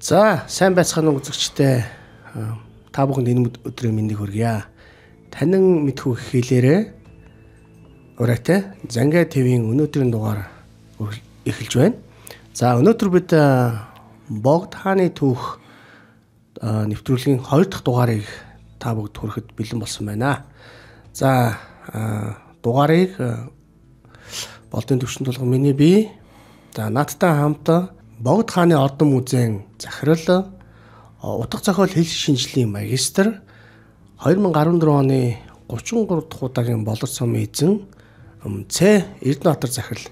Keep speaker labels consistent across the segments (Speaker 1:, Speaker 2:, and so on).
Speaker 1: За, сайн байцгаана уу үзэгчдээ. Та бүхэнд энэ өдрийн мэндийг хүргье. Танин мэдхүү хэлээрээ ураатай Занга ТV-ийн өнөөдрийн дугаар эхэлж байна. За, өнөөдөр бид э, Богдхааны түүх э, нэвтрүүлгийн 2 дахь дугаарыг та бүгд хүрэхэд бэлэн болсон байна. За, э, дугаарыг болдын төвшин тулгын миний бие за наадтай хамт Богд хааны Ордон музейн захирал, утга зохиол хэл шинжлэлийн магистр, 2014 оны 33 дахь удаагийн болор цомын эзэн Ц Эрдэнэбаатар захирал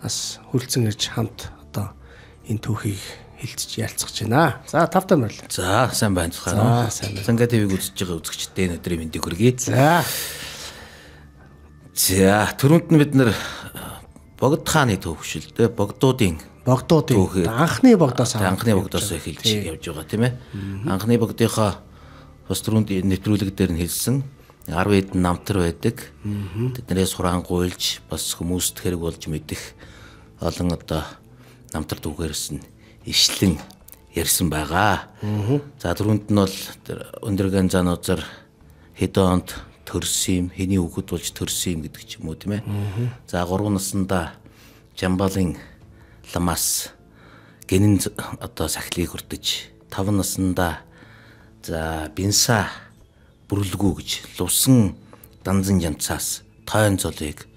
Speaker 1: бас хүлцэн ирж хамт одоо энэ түүхийг хилцж ялцгаж байна. За тавтай морил.
Speaker 2: За сайн байна цахаа. За сайн байна. Занга ТV-г үзэж байгаа үзэгчдэд өнөөдрийн мэндийг хүргэе. За. За түрүүнд нь бид нэр Богд хааны төвшөлтэй богдуудын богдуудын анхны богдоос анхны богдоос эхэлж явж байгаа тийм ээ. Анхны богдынхоо бас түрүүнд нэвтрүүлэг дээр нь хэлсэн 10 хэдэн намтар байдаг. Тэднээс сурангуйлж бас хүмүүст хэрэг болж мэдэх олон одоо намтар дүүгээрс нь ишлэн ярьсан байгаа. За түрүүнд нь бол өндөргэн зан узар хэдэн онд төрсөн юм, хэний үгэд болж төрсөн юм гэдэг ч юм уу тийм ээ. За 3 наснда Жамбалын ламаас генин одоо сахилыг хүртэж 5 наснда за бинса бүрлгүү гэж лувсан данзан ямцаас тойн золыг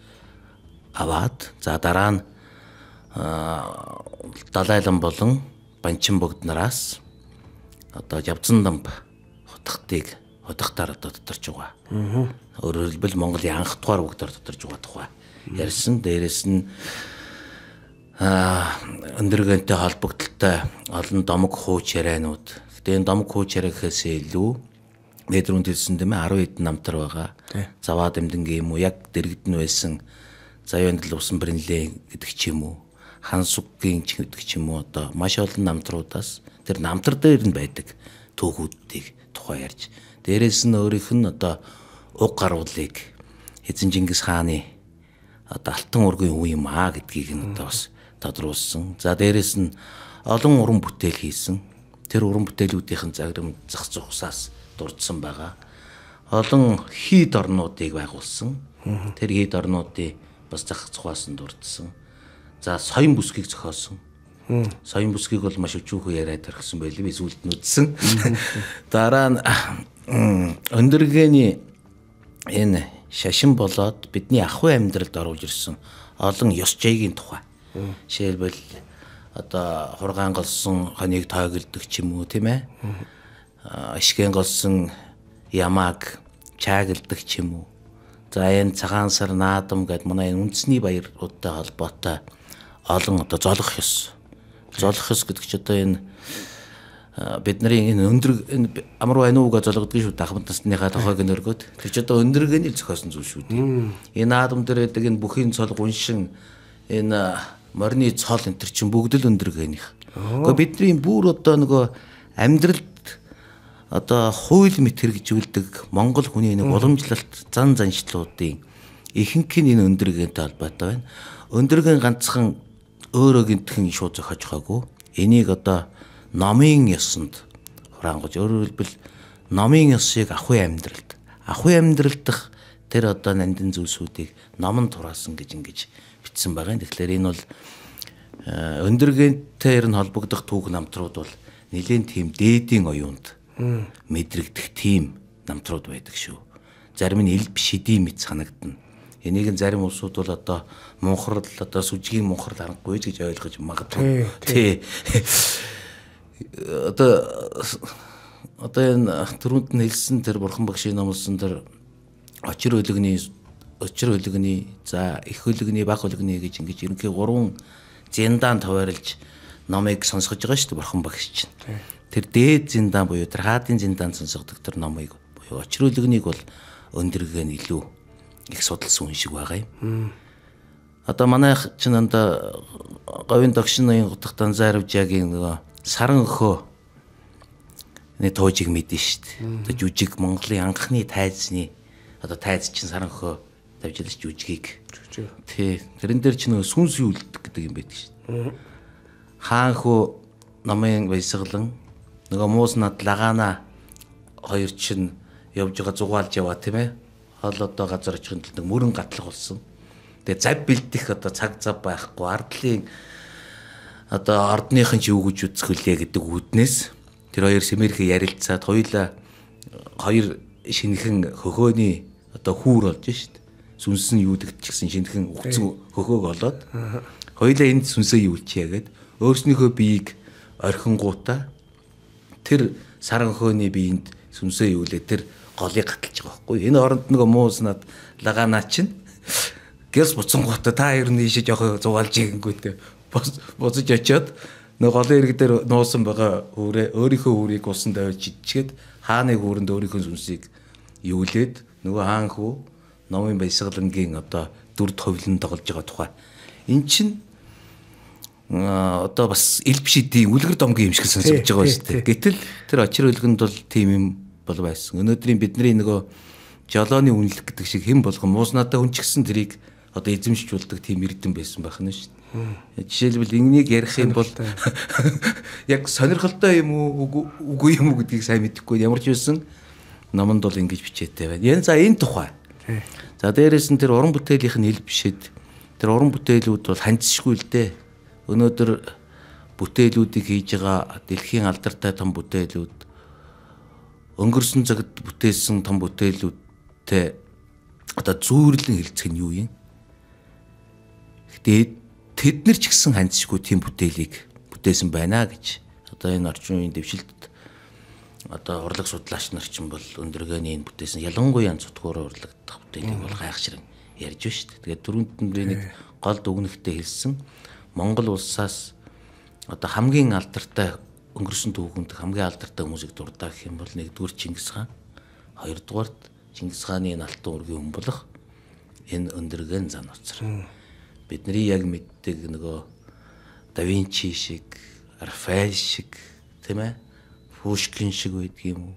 Speaker 2: аваад за дараа нь далайлан болон банчин богд нараас одоо явцан дамб хотхтыг хотхтаар одоо дотарч байгаа. Өөрөөр хэлбэл Монголын анх дугаар бүгдээр дотарч байгаа тухай ярьсан. Дээрэс нь өндөргөнтэй холбогдлолтой олон домог хууч ярианууд. Гэтэ энэ домог хууч яриа гэхээс илүү мэдрүнд хэлсэн тийм ээ 10 хэдэн намтар байгаа. Заваа дэмдэнгийн юм уу яг дэрэгд нь байсан заяанд л усан бринлээ гэдэг ч юм уу. Хансүггийн ч гэдэг ч юм уу одоо маш олон намтруудаас тэр намтар дээр нь байдаг түүхүүдийг тухай ярьж. Дээрээс нь өөрийнх нь одоо уг гарвуулыг эзэн Чингис хааны одоо алтан ургийн үе юм аа гэдгийг нь одоо бас mm -hmm тодруулсан. За дээрэс нь олон уран бүтээл хийсэн. Тэр уран бүтээлүүдийн заграм зах зугасаас дурдсан байгаа. Олон хийд орнуудыг байгуулсан. Тэр хийд орнуудын бас зах зугаас нь дурдсан. За соён бүсгийг зохиосон. Соён бүсгийг бол маш өчүүхэн яриад тархсан байлгүй би сүлд нүдсэн. Дараа нь өндөргэний энэ шашин болоод бидний ахуй амьдралд орж ирсэн олон ёс зүйн тухай Жишээлбэл одоо хургаан голсон хоныг тойглдог ч юм уу тийм ээ. Ашгэн голсон ямааг чааглдаг ч юм уу. За энэ цагаан сар наадам гэдэг манай энэ үндэсний баяруудтай холбоотой олон одоо золох ёс. Золох ёс гэдэг чи одоо энэ бидний энэ өндөр энэ амар байнууга золгодгоо шүү дахмад насныхаа тохойг нөргөөд тэр ч одоо өндрөгний зохиосон зүйл шүү дээ. Энэ наадам дээр байдаг энэ бүхний цол гуншин энэ морины цол энэ төр чин бүгд л өндөр гээнийх. Гэхдээ бидний бүр одоо нөгөө амьдралд одоо хууль мэт хэрэгжүүлдэг монгол хүний нэг уламжлалт зан заншлуудын ихэнх нь энэ өндөр гээнтэй холбоотой байна. Өндөргэн ганцхан өөрөө гинтхэн шууд зохиож хаагүй. Энийг одоо номын ёсонд хурангуйж өөрөөр хэлбэл номын ёсыг ахуй амьдралд ахуй амьдрал дах тэр одоо нандин зүйлсүүдийг номон тураасан гэж ингэж бичсэн байгаа. Тэгэхээр энэ бол э, өндөр гентэй ер нь холбогдох түүх намтрууд бол нэгэн тийм дээдийн оюунд мэдрэгдэх тийм намтрууд байдаг шүү. Зарим нь ил биш хэдий мэд санагдана. Энийг нь зарим улсууд бол одоо мунхрал одоо сүжигийн мунхрал харангуйж гэж ойлгож магадгүй. Тий. Э, одоо э, одоо энэ төрөнд нь хэлсэн тэр бурхан багшийн номлосон тэр очир өлөгний өчр хөлгөний за их хөлгөний баг хөлгөний гэж ингэж ерөнхий гурван зиндан товарилж номыг сонсгож байгаа шүү дээ бурхан багш чинь. Тэр дээд зиндан буюу тэр хаадын зиндан сонсгодог тэр номыг буюу өчр хөлгөнийг бол өндөргөө нь илүү их судалсан хүн шиг байгаа юм. Одоо манай чинь анда говийн догшин ноён гутх данзааравжагийн нөгөө саран өхөө нэг туужийг мэдэн шүү дээ. Одоо жүжиг Монголын анхны тайзны одоо тайз чинь саранхөө давжилж жүжгийг. Тий. Тэрэн дээр ч нэг сүнс юулдаг гэдэг юм байдаг шээ. Хаан хөө намын баясгалан нөгөө муус над лагаана хоёр чинь явж байгаа зугаалж яваа тийм ээ. Хол одоо газар очихын тулд мөрөн гатлах болсон. Тэгээ зав бэлдэх одоо цаг зав байхгүй ардлын одоо ордныхын ч юу гэж үзэх үлээ гэдэг үднээс тэр хоёр сэмэрхэ ярилцаад хоёулаа хоёр шинхэн хөхөөний одоо хүүр болж шít сүнс нь юудагч гэсэн шинхэн үхцэн хөхөөг олоод хоёлаа энд сүнсээ юулчихъя гэд өөрснийхөө биеийг орхингуудаа тэр саран хөөний биеинд сүнсээ юулээ тэр голыг гаталж байгаа байхгүй энэ хооронд нэг мууснаад лаганаа чинь гэрс буцангуудаа та ер нь ийшээ жоох зугаалж ингэнгүүтэй буцаж очиод нэг голын ирэг дээр нуусан байгаа өөрээ өөрийнхөө үрийг усан давж идчихэд хааны гүрэнд өөрийнхөө сүнсийг юулээд нөгөө хаан хүү Номын баясгалангийн одоо дүр төвлөн тоглож байгаа тухай. Эн чинь одоо бас ил биш эдийн үлгэр домгийн юм шиг сонсогдож байгаа шүү дээ. Гэтэл тэр очир үлгэнд бол тийм юм бол байсан. Өнөөдрийн бидний нөгөө жолооны үнэлэх гэдэг шиг хэн болгон мууснатаа хүн ч гэсэн тэрийг одоо эзэмшүүлдэг тийм эрдэм байсан байх нь шүү дээ. Жишээлбэл энийг ярих юм бол яг сонирхолтой юм
Speaker 1: уу үгүй юм
Speaker 2: уу гэдгийг сайн мэдэхгүй ямар ч байсан номонд бол ингэж бичээтэй байна. Яг за энэ тухай За дээрэс нь тэр уран бүтээлийнх нь хэл бишэд тэр уран бүтээлүүд бол хандшгүй л дээ. Өнөөдөр бүтээлүүдийг хийж байгаа дэлхийн алдартай том бүтээлүүд өнгөрсөн цагт бүтээсэн том бүтээлүүдтэй одоо зүүрлэн хэлцэх нь юу юм? Гэтэ тэд нар ч гэсэн хандшгүй тийм бүтээлийг бүтээсэн байна гэж одоо энэ орчин үеийн дэвшилт одоо урлаг судлаач нар ч юм бол өндөргөөний энэ бүтээсэн ялангуяа цутгуур урлагдах бүтээлийг бол гайхширэн ярьж байна шүү дээ. Тэгээд дөрөвд нь би нэг гол дүгнэлтэд хэлсэн Монгол улсаас одоо хамгийн алдартай өнгөрсөн түүхэнд хамгийн алдартай хүмүүсийг дурдаа гэх юм бол нэгдүгээр Чингис хаан, хоёрдугаарт Чингис хааны энэ алтан үргийн өмбөлөх энэ өндөргөн зан утсар. Бидний яг мэддэг нөгөө Давинчи шиг, Рафаэль шиг тийм ээ Пушкин шиг байдаг юм уу?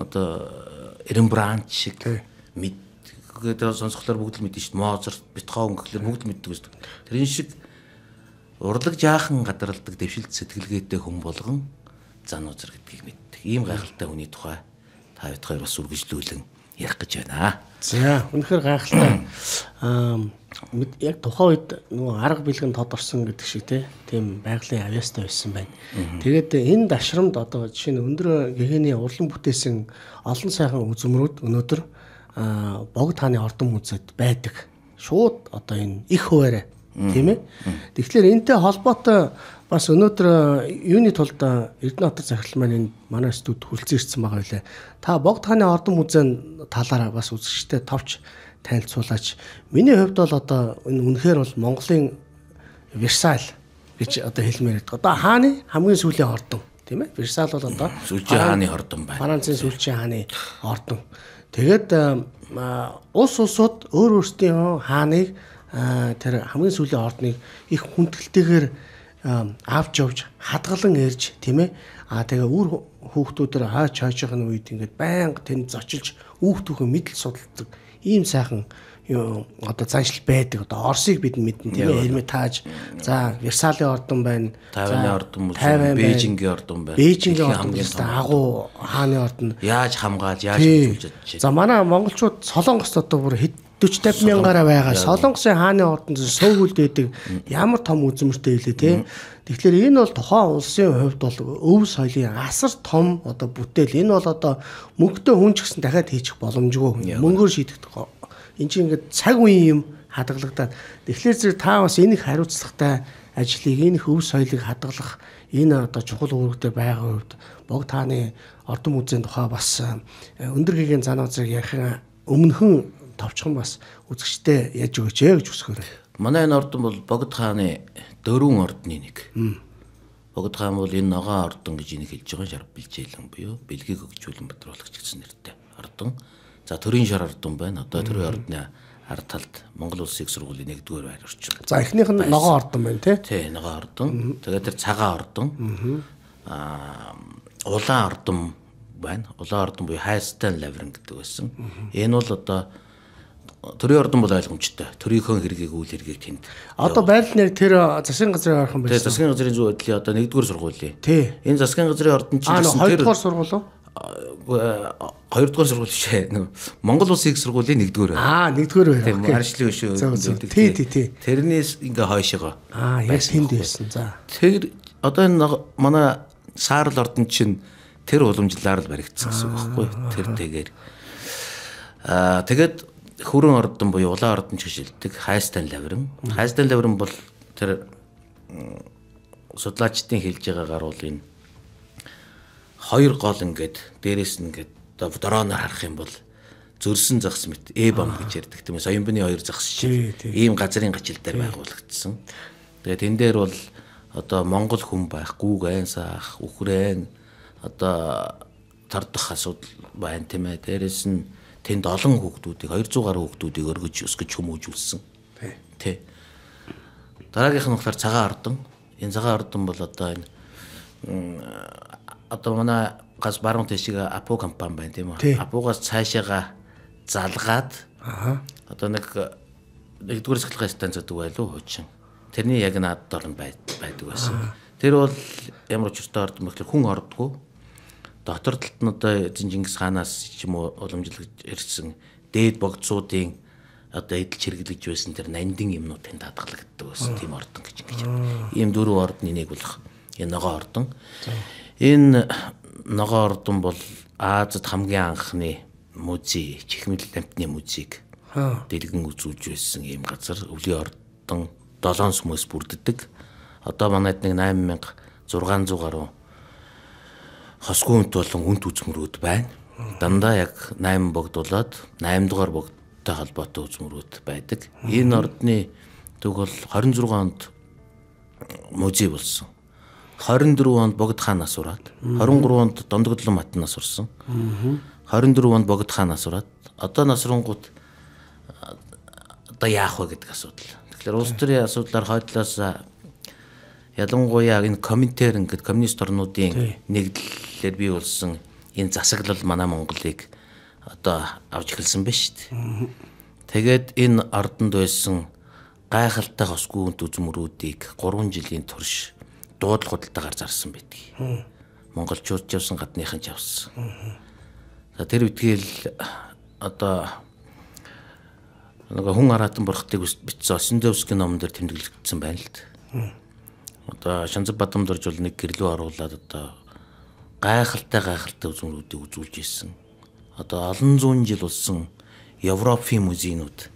Speaker 2: Одоо Рембрандт шиг мэд гэдэг сонсголоор бүгд л мэднэ шүү дээ. Моцарт, Бетховен гэхлээр бүгд мэддэг шүү дээ. Тэр энэ шиг урлаг жаахан гадралдаг дэвшилт сэтгэлгээтэй хүн болгон зан үзэр гэдгийг мэддэг. Ийм гайхалтай хүний тухай та бидгээр бас үргэлжлүүлэн ярих гэж байна.
Speaker 1: За, үнэхээр гайхалтай. Аа яг тухайн үед нөгөө арга бэлгэн тодорсон гэдэг шиг тийм байгалийн авьяастай байсан байна. Тэгээд энэ дашрамд одоо жишээ нь өндөр гэгэний урлан бүтээсэн олон сайхан үзмрүүд өнөөдөр богд хааны ордон үзэд байдаг. Шууд одоо энэ их хуваарэ тийм ээ. Тэгэхээр энтэй холбоотой бас өнөөдөр юуны тулд Эрдэнэ хотод захирал маань энэ манай студид хүлцэн ирсэн байгаа байлаа. Та богд хааны ордон үзэн талаараа бас үзэгчтэй товч танилцуулаач. Миний хувьд бол одоо энэ үнэхээр бол Монголын Версаль гэж одоо хэлмээр байдаг. Одоо хааны хамгийн сүүлийн ордон тийм ээ. Версаль бол одоо сүүлчийн хааны ордон байна. Францын сүүлчийн хааны ордон. Тэгээд э, улс улсууд өөр өөрсдийн хааныг э, тэр хамгийн сүүлийн ордныг их хүндгэлтэйгээр э, авч явж хадгалан ирж тийм ээ. А тэгээ үр хүүхдүүд төр хаач хаажихын үед ингээд байнга тэнд зочилж хүүхдүүхэн мэдл судалдаг ийм сайхан юу одоо заншил байдаг. Одоо Оросыг бид мэднэ тийм Эрмитаж, за Версалийн ордон байна. Тайваны ордон мөн Бээжингийн ордон байна. Бээжингийн хамгийн том агуу хааны ордон.
Speaker 2: Яаж хамгаал, яаж хөгжүүлж чадчих.
Speaker 1: За манай монголчууд Солонгост одоо бүр хэд 40 50 мянгаараа байгаа. Солонгосын хааны ордон сөвгүүлд байдаг ямар том үзмөртэй хэлээ те. Тэгэхээр энэ бол тухайн улсын хувьд бол өв соёлын асар том одоо бүтээл. Энэ бол одоо мөнгөтэй хүн ч гэсэн дахиад хийчих боломжгүй. Мөнгөөр шийдэгдэх. Энд чинь ингээд цаг үеийн юм хадгалагдаад. Тэгэхээр зэрэг та бас энэ их хариуцлагатай ажлыг, энэ их өв соёлыг хадгалах энэ одоо чухал үүрэгтэй байгаа үед бог тааны ордон музейн тухай бас э, өндөр гэгийн занаа зэрэг ярихын өмнөхөн товчхон бас үзэгчтэй яаж өгөөч ээ гэж хүсгээрэй.
Speaker 2: Манай энэ ордон бол Богд хааны дөрвөн ордны нэг. Богд хаан бол энэ ногоон ордон гэж энийг хэлж байгаа шар бэлжээлэн буюу бэлгийг өгчүүлэн батруулагч гэсэн нэртэй ордон. За төрийн шар ордон байна. Одоо төрийн ордны ард талд Монгол улсын их сургуулийн 1-р байр орчин. За эхнийх нь ногоон ордон байна тий. Тий, ногоон ордон. Тэгээд тэр цагаан ордон. Аа улаан ордон байна. Улаан ордон буюу Хайстан лаврын гэдэг байсан. Энэ бол одоо төрийн ордон бол ойлгомжтой. Төрийнхөө хэргийг үйл хэргийг тэнд. Одоо
Speaker 1: байрлал нэр тэр засгийн газрын орхон байсан. Тэг
Speaker 2: засгийн газрын зүүн байдлын одоо 1-р сургуулийн. Тий. Энэ засгийн газрын ордон чинь тэр 2-р сургууль уу? 2-р сургууль шээ. Монгол Улсын их сургуулийн 1-р. Аа 1-р байв. Тийм арчлын өшөө. Тий, тий, тий. Тэрнээс ингээ хойшоо.
Speaker 1: Аа яг тэнд байсан. За.
Speaker 2: Тэр одоо энэ манай саарл ордон чинь тэр уламжлаар л баригдсан гэсэн үг байхгүй. Тэр тэгээр. Аа тэгээд хөрөн ордон буюу улаан ордон ч гэж хэлдэг хайстан лаврын. Хайстан лаврын бол тэр судлаачдын хэлж байгаагаар бол энэ хоёр гол ингээд дээрэс нь ингээд дроноор харах юм бол зөрсөн загс мэт э бам гэж ярьдаг тийм ээ соёмбны хоёр загс шиг ийм газрын гажил дээр байгуулагдсан. Тэгээд энэ дээр бол одоо Монгол хүн байх, Гүүгайн саах, Украин одоо тардах асуудал байна тийм ээ. Дээрэс нь Тэнд олон хүүхдүүдийг 200 гаруй хүүхдүүдийг өргөж өсгөж хүмүүжүүлсэн. Тэ. Дараагийнх нь болохоор цагаан ордон. Энэ цагаан ордон бол одоо энэ одоо манай газ баруун тишиг апу компани байна тийм үү? Апугаас цаашаага залгаад аа одоо нэг нэгдүгээр сахилгын станц гэдэг байлуу хуучин. Тэрний яг надад орн байдаг байсан. Тэр бол ямар ч өртөө ордон мэхлэр хүн ордгоо дотор талд нь одоо Чингис хаанаас ч юм уу уламжлалж ирсэн дээд богцуудын одоо эдэлж хэрэглэж байсан тэр нандин юмнууд тань татгалагддаг байсан тийм ордон
Speaker 1: гэж ингэж байна.
Speaker 2: Ийм дөрвөн ордны нэг болох энэ ногоо ордон. Энэ ногоо ордон бол Азад хамгийн анхны музей, чихмэл намтны музейг дэлгэн үзүүлж байсан ийм газар өвлийн ордон долоон сүмээс бүрддэг. Одоо манайд нэг 8600 гаруй хосгүй үнт болон үнт үзмөрүүд байна. Дандаа яг 8 богд болоод 8 дугаар богдтой холбоотой үзмөрүүд байдаг. Энэ ордны төг бол 26 онд музей болсон. 24 онд богд хаанаас ураад 23 онд дондогдлон матнаас урсан. 24 онд богд хаанаас ураад одоо насрангууд одоо яах вэ гэдэг асуудал. Тэгэхээр улс төрийн асуудлаар хойдлоос ялангуяа энэ комментээр ингээд коммунист орнуудын нэгдлэлээр бий болсон энэ засаглал манай Монголыг одоо авч эхэлсэн байна шүү дээ. Тэгээд энэ ордонд байсан гайхалтай хосгүй үзмөрүүдийг 3 жилийн турш дуудлага худалдаагаар зарсан
Speaker 1: байдаг.
Speaker 2: Монголчууд ч явсан гадныхан ч явсан. За тэр үтгэл одоо нэг хүн араатан бурхтыг бичсэн Осендовский номдэр тэмдэглэгдсэн байна л
Speaker 1: дээ
Speaker 2: одоо Шанзар Бадамдорж бол нэг гэрлүү оруулаад одоо гайхалтай гайхалтай үзмөрүүдийг үзүүлж ирсэн. Одоо олон зуун жил болсон Европын музейнүүд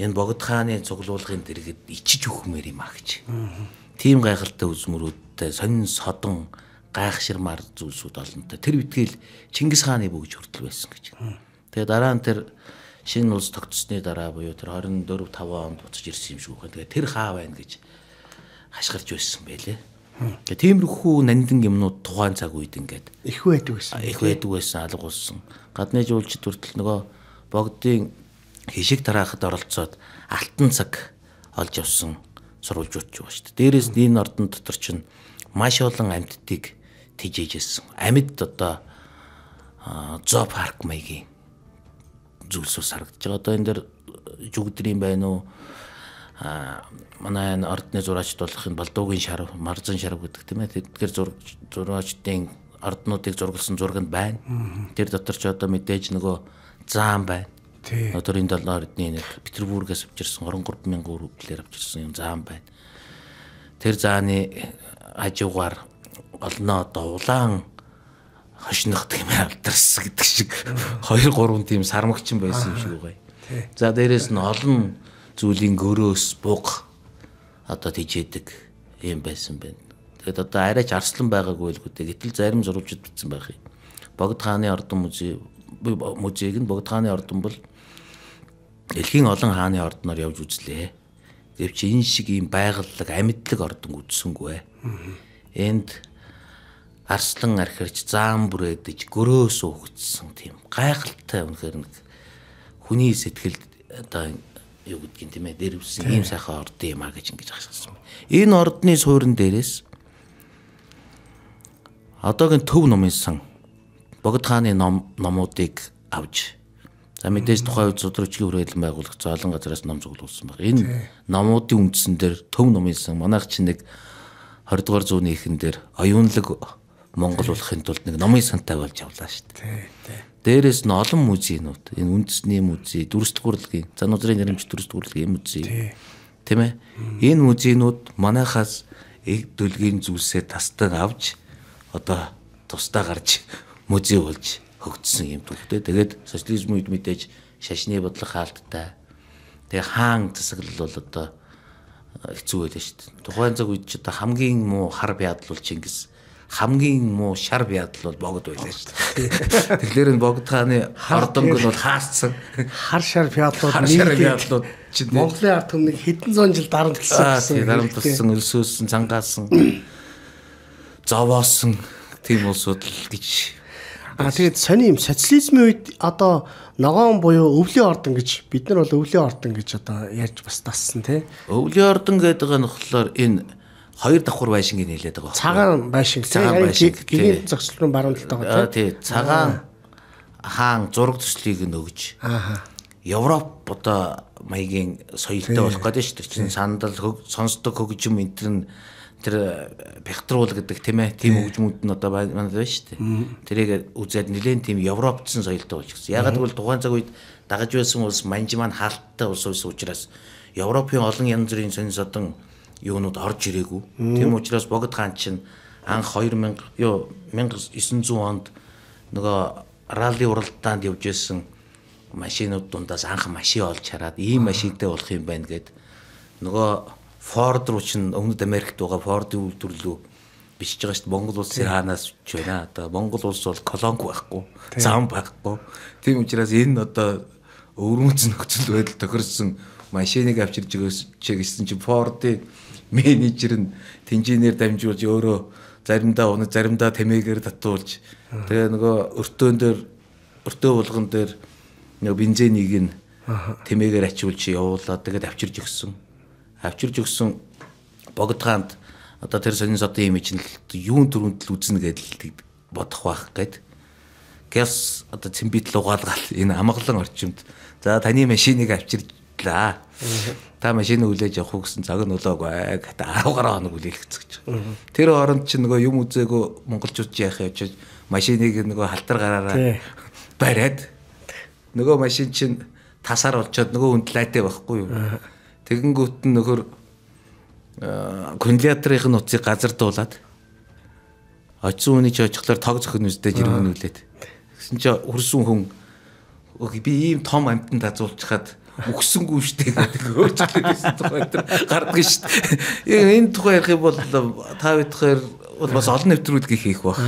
Speaker 2: энэ богд хааны цуглуулгын дэргэд ичиж өхмөр юм а гэж. Тийм гайхалтай үзмөрүүдтэй сонин содон гайхширмар зүйлсүүд олонтой. Тэр битгийл Чингис хааны бөгж хүртэл байсан гэж. Тэгээ дараа нь тэр шинэ улс тогтсны дараа буюу тэр 24 5 онд буцаж ирсэн юм шиг үхэн. Тэгээ тэр хаа байна гэж хашгирч байсан байлээ. Ингээ тиймэрхүү нандин юмнууд тухайн цаг үед ингээд их байдаг байсан. Их байдаг байсан, алга болсон. Гадны жуулчд хүртэл нөгөө богдын хишиг тараахад оролцоод алтан цаг олж авсан сурвалжууд ч байгаа шүү дээ. Дээрээс нь энэ ордон дотор чинь маш олон амьтдыг тэжээжсэн. Амьд одоо зоо парк маягийн зүйлсүүд харагдаж байгаа. Одоо энэ дэр жүгдрийн байна уу? манай энэ ордны зураачд болох энэ Балдуугийн шарав, Марзан шарав гэдэг тийм ээ. Тэдгээр зураг зураачдын орднуудыг зургалсан зураг нь байна. Тэр дотор ч одоо мэдээж нөгөө заан байна. Өдөрийн 7 ордны нэг Петербургээс авчирсан 23000 рублээр авчирсан юм заан байна. Тэр зааны хажуугаар олноо одоо улаан хошнох гэмээр алдарсан гэдэг шиг 2 3 тийм сармагчин байсан юм шиг байгаа. За дээрэс нь олон зүйлийн гөрөөс буг одоо тижээдэг юм байсан байна. Тэгэд одоо арай ч арслан байгаагүй л гэдэг. Гэтэл зарим зурвжид битсэн байх юм. Богд хааны ордон музей музейг нь Богд хааны ордон бол дэлхийн олон хааны ордоноор явж үзлээ. Гэвч энэ шиг ийм байгаллаг амьдлаг ордон үзсэнгүй. Энд арслан архирч заам бүрээдэж гөрөөс өгцсөн тийм гайхалтай үнэхээр нэг хүний сэтгэлд одоо юу гэдгийг тийм ээ дэрвсэн ийм сайхан орд юм а гэж ингэж ахсан байна. Энэ ордны суурин дээрээс одоогийн төв номын сан богд хааны ном номуудыг авч за мэдээж тухайн үед судрагчгийн хүрээлэн байгуулагч олон газраас ном зөвлөсөн баг. Энэ номуудын үндсэн дээр төв номын сан манайх чинь нэг 20 дугаар зууны ихэн дээр оюунлаг монгол болохын тулд нэг номын сантай болж явлаа шүү дээ. Тий, тий. Дээрээс нь олон музейнүүд энэ үндэсний музей, дүрстг урлагийн, за нудрын нэрмж дүрстг урлагийн музей. Тийм ээ. Энэ музейнүүд манайхаас эг дүлгийн зүйлсээ тастан авч одоо тусдаа гарч музей болж хөгжсөн юм түүхтэй. Тэгээд социализм үед мэдээж шашны бодлого хаалттай. Тэгээ хаан засаглал бол одоо хэцүү байлаа шүү дээ. Тухайн цаг үед ч одоо хамгийн муу хар бядал бол Чингис хамгийн муу шар бядал бол богд байлаа шүү дээ. Тэгэхээр энэ богд хааны ордонг нь бол хаасцсан.
Speaker 1: Хар шар бядлууд шар бядлууд
Speaker 2: чинь Монголын
Speaker 1: ард түмнийг хэдэн зуун жил дарамтлсан гэсэн. Дарамтлсан,
Speaker 2: өлсөөсөн, цангаалсан, зовоосон
Speaker 1: тийм улсууд л гэж А тэгээд сони юм социализмын үед одоо ногоон буюу өвлийн ордон гэж бид нар бол өвлийн ордон гэж одоо ярьж бас тассан тий.
Speaker 2: Өвлийн ордон гэдэг нь болохоор энэ хоёр давхар байшинг ин хэлээд байгаа. Цагаан байшинг. Цагаан байшинг. Гэгийн
Speaker 1: зогсол руу баруун талд байгаа э, тийм. Цагаан
Speaker 2: хаан зураг төслийг нь өгж. Ааха. Европ одоо маягийн соёлтой болох гэдэг шүү дээ. Чин сандал сонсдог хөгжим энэ төр нь тэр э, бяхтруул гэдэг тийм ээ тийм хөгжмүүд нь одоо манад байна шүү дээ. Тэрийг үзээд нэлээд тийм европцсан соёлтой болж гисэн. Ягаад гэвэл тухайн цаг үед дагаж байсан улс манж маань хаалттай улс ус учраас Европын олон янз бүрийн сонь содон юунууд орж ирээгүй. Тийм учраас богд хаан чинь анх 2000 юу 1900 онд нөгөө ралли уралдаанд явж исэн машинууд дундаас анх машин олж хараад ийм машинтай болох юм байна гэд нөгөө Ford руу чинь өмнөд Америкт байгаа Ford-ийн үйлдвэрлэлөө бичиж байгаа шүү дээ. Монгол улс хаанаас ч байна. Одоо Монгол улс бол колонк байхгүй, зам байхгүй. Тийм учраас энэ одоо өвөрмөц нөхцөл байдал тохирсон машиныг авчирж өгөөч гэсэн чинь Ford-ийн менежер нь тэнцэнээр дамжуулж өөрөө заримдаа унаж заримдаа тэмээгээр татуулж тэгээ нөгөө өртөөн дээр өртөө булган дээр нөгөө бензинийг нь тэмээгээр ачиулж явуулаад тэгээд авчирж өгсөн. Авчирж өгсөн богдгаанд одоо тэр сонин сотын имиж нь л юун төрөнд л үзнэ гэдэл бодох байх гээд газ одоо цэмбит л угаалгаал энэ амгалан орчимд за таны машиныг авчирж хөтлөө. Та машин хүлээж явах уу гэсэн цаг нь улаагүй. 10 гаруй хоног хүлээлгэц гэж. Тэр хооронд чи нөгөө юм үзээгүй монголчууд яах явж машиныг нөгөө халтар гараараа бариад нөгөө машин чинь тасаар болчоод нөгөө хүнд лайтай байхгүй юу. Тэгэнгүүт нь нөхөр аккумуляторын утсыг газар дуулаад очихын үний жожглоор тог зөхөн үстэй жиргэнүүлээд. Гэсэн чи хөрсөн хүн би ийм том амтанд азуулчихад үхсэнгүй штэ гэдэг өөрчлөлт хийсэн тухай энэ гардаг штэ. Энэ тухай ярих юм бол та бидхээр бол бас олон нэвтрүүлгийг хийх бах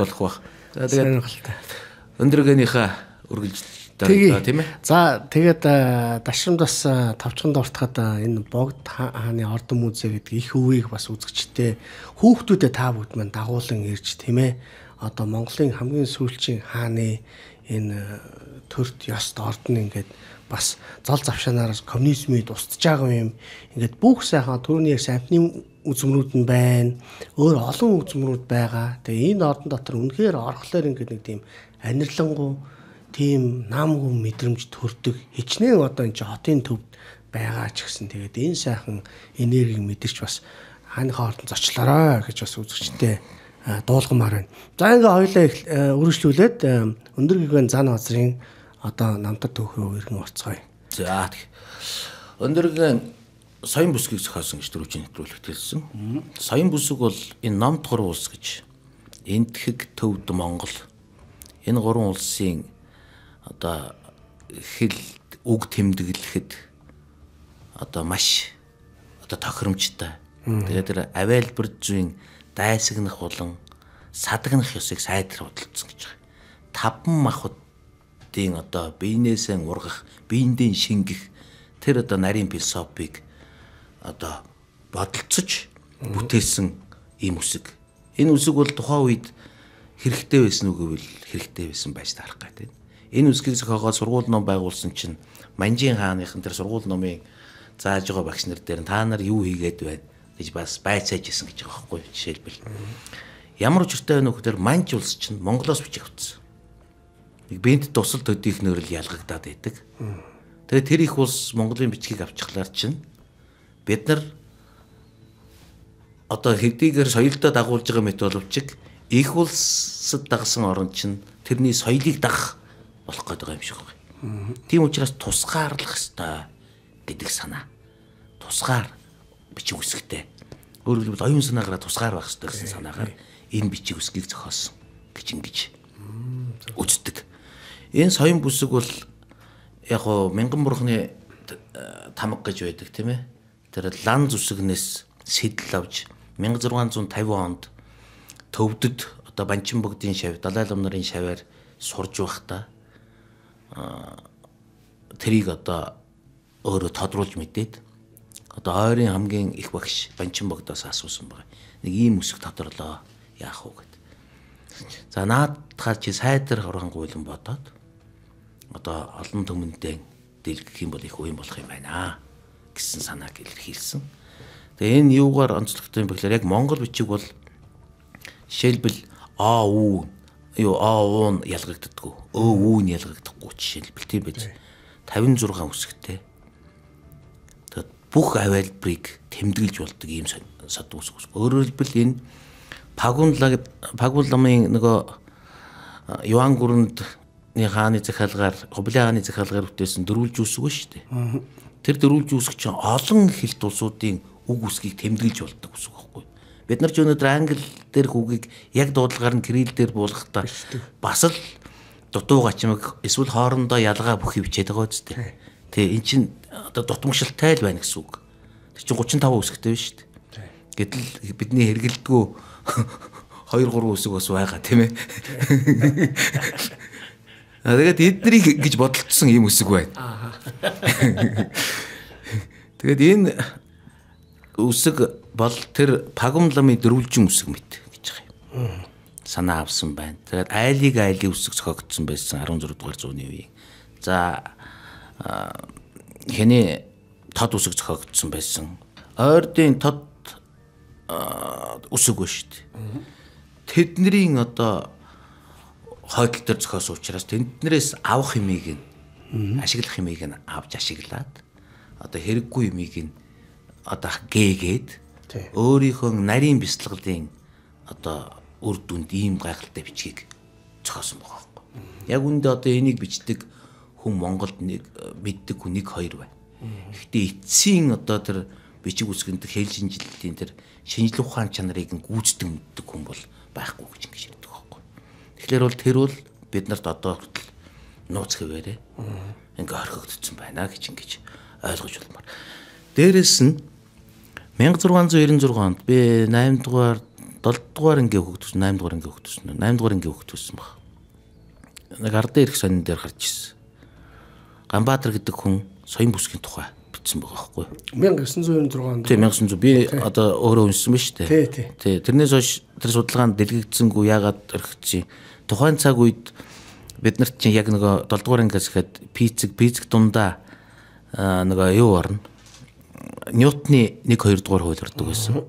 Speaker 2: болох бах. Тэгээд өндрөгийнхаа үргэлжлэл дээ тийм ээ.
Speaker 1: За тэгээд дашрамд бас тавчхан дортоход энэ богд хааны ордон музей гэдэг их өвийг бас үзэгчтэй хүүхдүүдэд та бүд маань дагуулan ирж тийм ээ. Одоо Монголын хамгийн сүүлчийн хааны энэ төрт ёст ордон ингээд бас зал завшаанаар коммунизмыг дусдж байгаа юм. Ингээд бүх сайхан төрний самтны үзмрүүд нь байна. Өөр олон үзмрүүд байгаа. Тэгээ энэ ордон дотор үнэхээр орхолоор ингээд нэг тийм анирлангу тийм намгүй мэдрэмж төрдөг. Хичнээн одоо энэ хотын төвд байгаа ч гэсэн тэгээд энэ сайхан энергийг мэдэрч бас хань хооронд зочлоорой гэж бас үзэгчтэй дуулгамаар байна. За ингээ хоёлаа өргөжлүүлээд э, э, өндөр гүгэн зан азрын одоо намтар төөхрөө иргэн орцгоё.
Speaker 2: За өндөргөн соён бүсгийг зохиосон гэж дөрвж нэвтрүүлэгт хэлсэн. Соён бүсэг бол энэ намтгор улс гэж энтхэг төвд Монгол энэ гурван улсын одоо хэл үг тэмдэглэхэд одоо маш одоо тохиромжтой. Тэгээд тэр авиалбар зүйн дайсагнах болон садагнах ёсыг сайдар худалдсан гэж байгаа. Таван махад Монголчуудын одоо биенээсээ ургах, биендээ шингэх тэр одоо нарийн философиг одоо бодолцож бүтээсэн ийм үсэг. Энэ үсэг бол тухайн үед хэрэгтэй байсан үг гэвэл хэрэгтэй байсан байж таарах гэдэг. Энэ үсгийг зохиогоо сургууль ном байгуулсан чинь Манжин хааныхан тэр сургууль номын зааж байгаа багш нар дээр та нар юу хийгээд байна гэж бас байцааж исэн гэж байгаа байхгүй жишээлбэл. Ямар ч үртэй нөхдөр манч улс чинь Монголоос бичигдсэн нэг бинт тусал төдийхнөр л ялгагдаад байдаг. Тэгээ тэр их улс Монголын бичгийг авчглаар чинь бид нар одоо хэдийгээр соёлдоо дагуулж байгаа мэт боловч их улсад дагсан орн чинь тэрний соёлыг дагах болох гээд байгаа юм шиг байна. Тийм учраас тусгаарлах ёстой гэдэг санаа. Тусгаар бичиг үсгтэй. Өөрөөр хэлбэл оюун санаагаараа тусгаар байх ёстой гэсэн санаагаар энэ бичиг үсгийг зохиосон гэж ингэж үздэг. Энэ соён бүсэг бол яг гоо мянган бурхны э, тамга гэж байдаг тийм ээ. Тэр лан зүсэгнээс сэтэл авч 1650 онд төвдөд одоо Банчин богдын шав, Далай лам нарын шаваар сурж байхдаа тэрийг одоо өөрөө тодруулж мэдээд одоо ойрын хамгийн их багш Банчин богдоос асуусан байгаа. Нэг ийм үсэг тодорлоо яах вэ гэд. За наад тахаар чи сайдар хоргон гуйлан бодоод одоо олон түмэндээ дэлгэх юм бол их уян болох юм байна гэсэн санааг илэрхийлсэн. Тэгээ энэ юугаар онцлогдсон бэ гэхээр яг монгол бичиг бол жишээлбэл а у юу а у нь ялгагддаггүй ө у нь ялгагдахгүй жишээлбэл тийм байж 56 үсгтэй. Тэгэд бүх авайлбарыг тэмдэглэж болдог ийм сод үсгс. Өөрөөр хэлбэл энэ пагунлаг пагунламын нөгөө юан гүрэнд хааны захиалгаар Гобелийн хааны захиалгаар бүтээсэн дөрвөлжүүлсэг ба шүү дээ. Тэр дөрвөлжүүлсэг чинь олон хэлт улсуудын үг үсгийг тэмдэглэж болдог үсэг байхгүй. Бид нар ч өнөөдөр англи дээрх үгийг яг дуудлагаар нь кирилл дээр буулгахдаа бас л дутуу гачмаг эсвэл хоорондоо ялгаа бүх хөвчээд байгаа үст дээ. Тэ эн чин одоо дутмшилтай л байна гэсэн үг. Тэр чин 35 үсэгтэй биш шүү дээ. Гэтэл бидний хэрэгэлдэггүй 2 3 үсэг бас байгаа тийм ээ. Тэгээд эднийг гэж бодолцсон юм үсэг байна. Тэгээд энэ үсэг бол тэр пагумлами дөрвөлжин үсэг мэт гэж
Speaker 1: байгаа юм.
Speaker 2: Санаа авсан байна. Тэгээд айлыг айлын үсэг зохиогдсон байсан 16 дугаар зууны үеийн. За хэний тод үсэг зохиогдсон байсан. Ойрдын тод үсэг ба шүү дээ. Тэдний одоо хойдол төр зохиосон учраас тэнднэрээс авах хэмийг нь ашиглах хэмийг нь авч ашиглаад одоо хэрэггүй юмыг нь одоо гээгээд өөрийнхөө нарийн бяцлаглалын одоо үр дүнд ийм гайхалтай бичгийг зохиосон байгаа байхгүй. Яг үндэ одоо энийг бичдэг хүн Монголд нэг мэддэг хүн нэг хоёр байна. Гэхдээ эцсийн одоо тэр бичиг үсгэнт хэл шинжилтийн тэр шинжлэх ухааны чанарыг нь гүйцэтгэдэг хүн бол байхгүй гэж ингэж Тэгэхээр бол тэр бол бид нарт одоо хүртэл нууц хэвээрээ ингээ орхигдсон байна гэж ингэж ойлгож болмоор. Дээрэс нь 1696 онд би 8 дугаар 7 дугаар ингээ хөгдсөн 8 дугаар ингээ хөгдсөн 8 дугаар ингээ хөгдсөн баг. Нэг ардын ирэх сонин дээр гарч ирсэн. Ганбаатар гэдэг хүн соён бүсгийн тухай бичсэн байгаа байхгүй
Speaker 1: юу? 1906 онд. Тийм
Speaker 2: 1900 би одоо өөрөө уншсан ба шүү дээ. Тий, тий. Тэрнээс хойш тэр судалгаанд дэлгэгдсэнгүй яагаад орхигдсон юм тухайн цаг үед бид нарт чинь яг нөгөө 7 дугаар ангиас ихэд пицэг пицэг дундаа нөгөө юу орно. Ньютоны 1 2 дугаар хууль ордог байсан.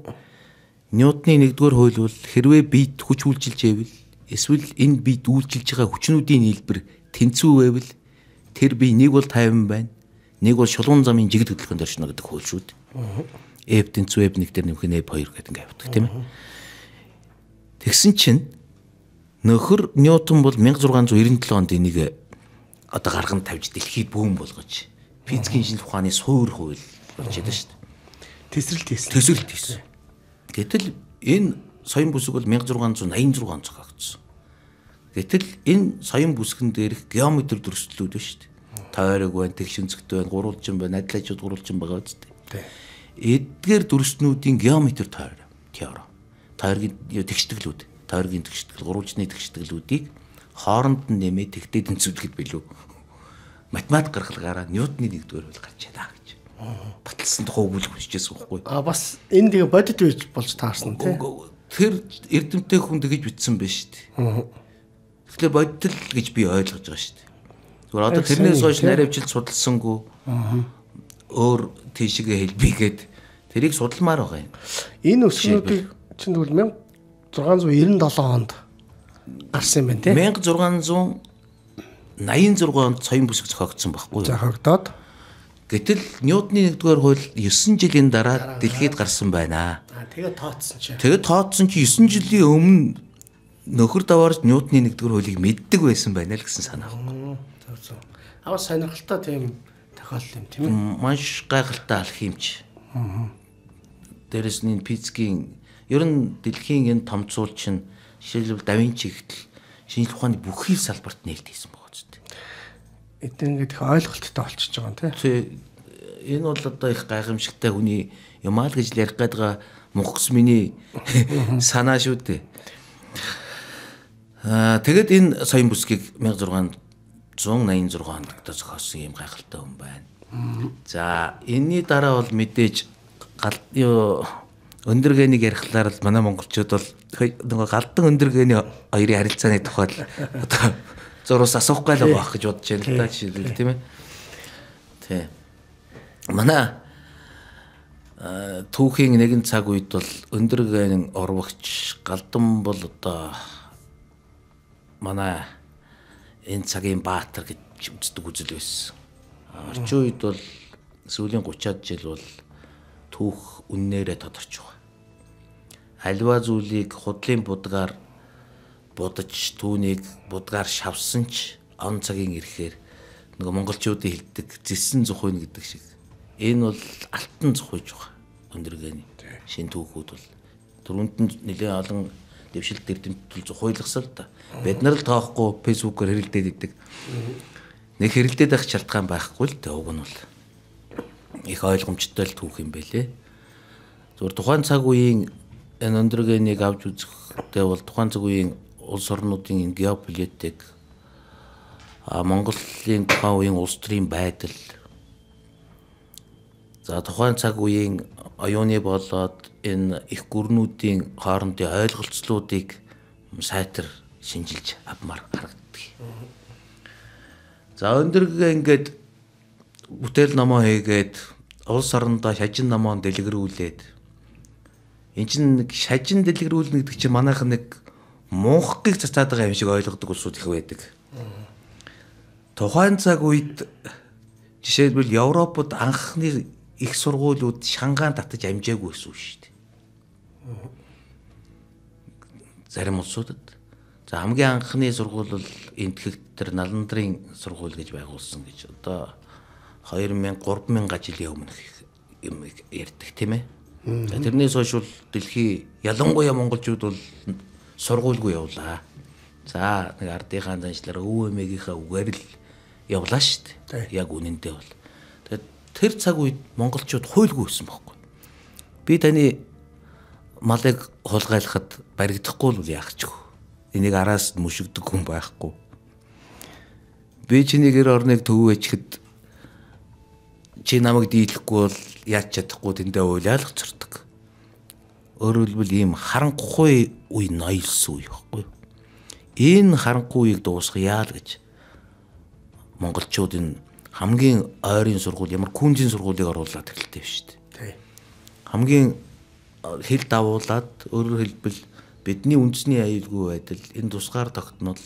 Speaker 2: Ньютоны 1 дугаар хууль бол хэрвээ бид хүч үйлчилж байвал эсвэл энэ бид үйлчилж байгаа хүчнүүдийн хэлбэр тэнцүү байвал тэр би нэг бол 50 байна. Нэг бол шулуун замын жигд хөдөлгөөнд оршно гэдэг хууль шүү
Speaker 1: дээ.
Speaker 2: Эв тэнцүү эв нэг дээр нэмэх нь эв 2 гэдэг ингээд авдаг тийм ээ. Тэгсэн чинь нөхөр Ньютон бол 1697 онд энийг э, одоо гарган тавьж дэлхийд бөөм болгож физикийн шинжлэх ухааны суур хууль болж идэв шүү дээ. Тэсрэлт хийсэн. Тэсрэлт хийсэн. Гэтэл энэ соён бүсэг бол 1686 онд зохиогдсон. Гэтэл энэ соён бүсгэн дээрх геометр дүрслэлүүд байна шүү дээ. Тойрог байна, тэгшин зэгт байна, гурвалжин байна, адил ажид гурвалжин байгаа биз дээ. Эдгээр дүрслэлүүдийн геометр тойр теори. Тойргийн тэгштгэлүүд тойргийн тгштгэл, гурвалжны тгшгэлүүдийг хооронд нь нэмээ тэгтээ тэнцвэрлэхэд билүү. Математик гаргалгаараа Ньютоны нэгдүгээр хууль гарч чадаа гэж. Батлсан тухай өгүүлэх хүсчихсэн байхгүй.
Speaker 1: А бас энэ тэгээ бодит үеж болж таарсан тий. Тэр эрдэмтэй хүн тэгэж битсэн
Speaker 2: байж шүү дээ. Тэгэхээр бодит л гэж би ойлгож байгаа шүү дээ. Зүгээр одоо тэрнээс хойш наривчил судалсангүй. Өөр тийшгээ хэлбигээд тэрийг судалмаар байгаа юм. Энэ өсгнүүдийг
Speaker 1: чинь тэгвэл 1697 онд
Speaker 2: гарсан юм байна тийм 1686 онд соён бүсэг зохиогдсон байхгүй юу? Зохиогдоод гэтэл Ньютоны 1-р хууль 9 жилийн дараа дэлхийд гарсан байна.
Speaker 1: Аа тэгээд тооцсон чи. Тэгээд
Speaker 2: тооцсон чи 9 жилийн өмнө нөхөр даваарч Ньютоны 1-р хуулийг мэддэг байсан байна л гэсэн санаа
Speaker 1: байхгүй юу? Аа сонирхолтой тийм тохиолдол юм тийм
Speaker 2: ээ. Маш гайхалтай алхимч. Аа. Дээрэс нь Пицкийн Ер нь дэлхийн энэ томцуул чинь жишээлбэл давинчи ихтэл шинжлэх ухааны бүхий салбарт нээлт хийсэн байгаа ч тийм. Эдгээр ингээд их ойлголттой олчиж байгаа юм тийм. Энэ бол одоо их гайхамшигтай хүний юмаа л гэж ярих гэдэг мухс миний санаа шүү дээ. Аа тэгэд энэ соён бүсгийг 1686 онд зохиосон юм гайхалтай хүн байна. За энэний дараа бол мэдээж өндөр гэнийг ярихлаар л манай монголчууд бол нөгөө галдан өндөр гэний хоёрын харилцааны тухай л одоо зурус асуухгүй л байгаа гэж бодож байна л да жишээлбэл тийм ээ. Тий. Манай түүхийн нэгэн цаг үед бол өндөр гэний орвогч галдан бол одоо манай энэ цагийн баатар гэж үздэг үзэл байсан. Орчин үед бол сүүлийн 30-аад жил бол түүх үннээрээ тодорч байгаа. Альва зүйлийг худлын будгаар будаж түүнийг будгаар шавсан ч он цагийн ирэхээр нөгөө монголчуудын хэлдэг зэссэн зухийн гэдэг шиг. Энэ бол алтан зухийж байгаа өндөргөөний шин түүхүүд бол түрүүнд нь нэлээд олон дэвшилт эрдэмтэл зохиолгосоо л да. Бид нар л тоохгүй фэйсбүүкээр хэрэлдээд идэг. Нэг хэрэлдээд байх шалтгаан байхгүй л дээ уг нь бол. Их ойлгомжтой л түүх юм байлээ зөвхөн тухайн цаг үеийн энэ өндөргэнийг авч үзэхдээ бол тухайн цаг үеийн улс орнуудын геополитик а Монголын тухайн үеийн улс төрийн байдал за тухайн цаг үеийн оюуны болоод энэ их гүрнүүдийн хоорондын ойлголцлуудыг сайтар шинжилж авмаар харагддаг. За өндөргөө ингээд бүтээл номоо хийгээд улс орноо шажин номоо дэлгэрүүлээд эн чинь нэг шажин дэлгэрүүлнэ гэдэг чинь манайх нэг мунхгийг цацаад байгаа юм шиг ойлгодог улсууд их байдаг. Тухайн цаг үед жишээлбэл Европод анхны их сургуулиуд шангаан татаж амжаагүй гэсэн үг шүү дээ. Зарим улсуудад. За хамгийн анхны сургууль бол энтгэгт тэр Наландрын сургууль гэж байгуулсан гэж одоо 2000 3000 жил өмнөх юм ярьдаг тийм ээ.
Speaker 1: Тэрнээс
Speaker 2: хойш бол дэлхий ялангуяа монголчууд бол сургуульгүй явлаа. За нэг ардынхаа заншлаар өвөөмөгийнхаа үгээр л явлаа шүү дээ. Яг үнэндээ бол. Тэгээд тэр цаг үед монголчууд хуйлгүй байсан байхгүй. Би таны малыг хулгайлахад баригдахгүй л яах ч вэ? Энийг араас нь мөшөгдөг хүн байхгүй. Би чиний гэр орныг төв өчгөд чи намайг дийлэхгүй бол яаж чадахгүй тэндээ уйлаалах зурдаг. Өөрөөр хэлбэл ийм харанхуй үе ноёлсон үе байхгүй. Энэ харанхуй үеийг дуусгая л гэж монголчуудын хамгийн ойрын сургууль ямар күнзийн сургуулийг оруулаад эхэлтэй шүү дээ. Хамгийн э, хэл давуулаад өөрөөр хэлбэл бидний үндэсний аюулгүй байдал энэ тусгаар тогтнол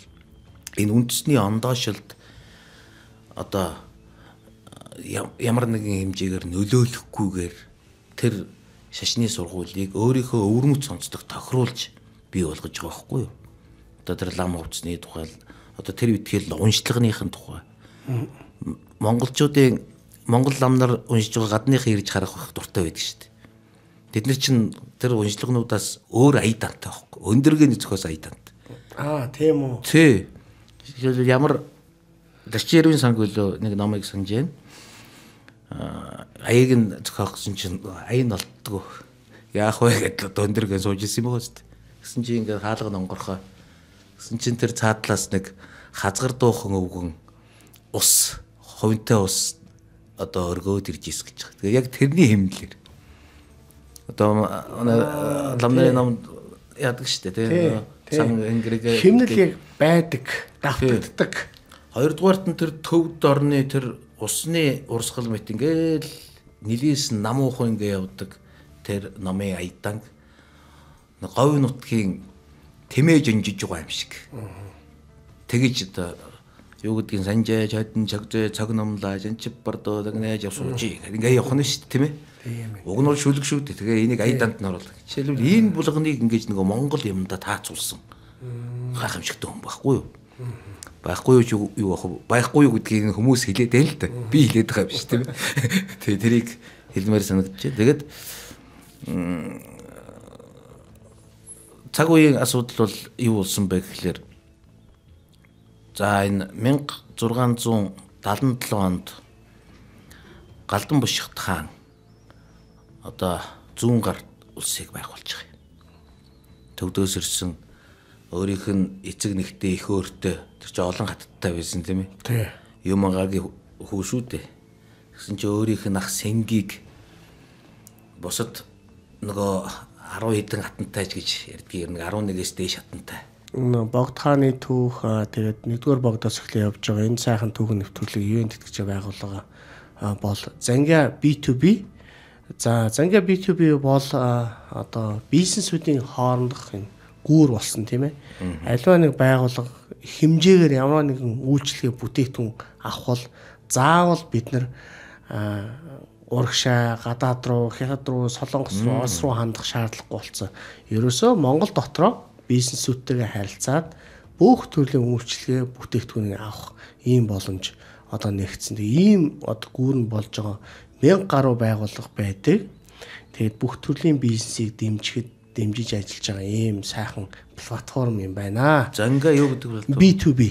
Speaker 2: энэ үндэсний ондоошилд одоо ямар нэгэн хэмжээгээр нөлөөлөхгүйгээр тэр шашны сургуулийг өөрийнхөө өвөрмөц сонсдог тохируулж бий болгож байгаа байхгүй юу? Одоо тэр лам хувцсны тухай одоо тэр үтгэл уншлагынхын тухай. Монголчуудын Монгол лам нар уншиж байгаа гадныхан ирж харах байх дуртай байдаг шүү дээ. Бид нар чинь тэр уншлагнуудаас өөр ая дантай байхгүй. Өндөргийн зөвхөөс ая дант.
Speaker 1: Аа, тийм үү.
Speaker 2: Тий. Ямар Дашчирийн санг үлөө нэг номыг санаж байна аяыг нь зохиогсон чинь аяг нь олддгоо. Яах вэ гэдэл одоо өндөргөө сууж исэн юм байгаа шүү дээ. Гэсэн чи ингээд хаалга нь онгорхоо. Гэсэн чин тэр цаадлаас нэг хазгар дуухан өвгөн ус, ховнтой ус одоо өргөөд ирж ирс гэж байгаа. Тэгээ яг тэрний хэмнэлэр. Одоо ламны нам яадаг шүү дээ тийм. Сан ингэрэг хэмнэл яг байдаг, давтагддаг. Хоёрдугаарт нь тэр төвд орны тэр усны урсгал мэт ингээл нилээс намуух ингээ явдаг тэр намын айданг говь нутгийн тэмээж инжиж байгаа юм шиг. Тэгэж одоо юу гэдгийг санжаа чадан цагзээ цаг номлаа жанчб бардоо загнаж явсууч ингээ явах нь шүү дээ тийм
Speaker 1: ээ.
Speaker 2: Уг нь бол шүлэг шүү дээ. Тэгээ энийг айданд нь оруулах. Жишээлбэл энэ булганыг ингээд нөгөө Монгол юмда таацуулсан гайхамшигтай хүн байхгүй юу? байхгүй юу юу ах байхгүй юу гэдгийг хүмүүс хэлээд байл л да. Би хэлээд байгаа биш тийм ээ. Тэгээ тэрийг хэлмээр санагдчихэ. Тэгээд цаг үеийн асуудал бол юу болсон бэ гэхлээр за энэ 1677 онд Галдан Бушигт хаан одоо зүүн гарт улсыг байгуулж байгаа. Төвдөөс ирсэн өөрийнх нь эцэг нэгтэй их өөртөө Тэр чинь олон хаттай байсан тийм ээ. Тий. Юмагагийн хүү шүү дээ. Тэгсэн чинь өөрийнх нь ах Сэнгийг бусад нөгөө 10 хэдэн хатантайч гэж ярдгийг ер нь 11-ээс дээш хатантай.
Speaker 1: Богд хааны түүх тэгээд нэгдүгээр богдоос эхлээ явж байгаа энэ сайхан түүх нэвтрүүлэг юунд тэтгэж байгуулга бол Занга B2B за Занга B2B бол одоо бизнесүүдийн хоорондох энэ гүүр болсон тийм ээ. Аливаа нэг байгууллага хэмжээгээр ямар нэгэн үйлчлэгээ бүтээтгүн авах бол заавал бид нар урагшаа гадаад руу хятад руу солонгос руу олс руу хандах шаардлагагүй болсон. Ерөөсөө Монгол дотроо бизнесүүдтэйгээ харилцаад бүх төрлийн үйлчлэгээ бүтээтгүнийг авах ийм боломж одоо нэгцэн. Ийм одоо гүүрэн болж байгаа 1000 гаруй байгууллага байдаг. Тэгээд бүх төрлийн бизнесийг дэмжихэд дэмжиж ажиллаж байгаа ийм сайхан платформ юм байна. Занга юу гэдэг вэ? B2B.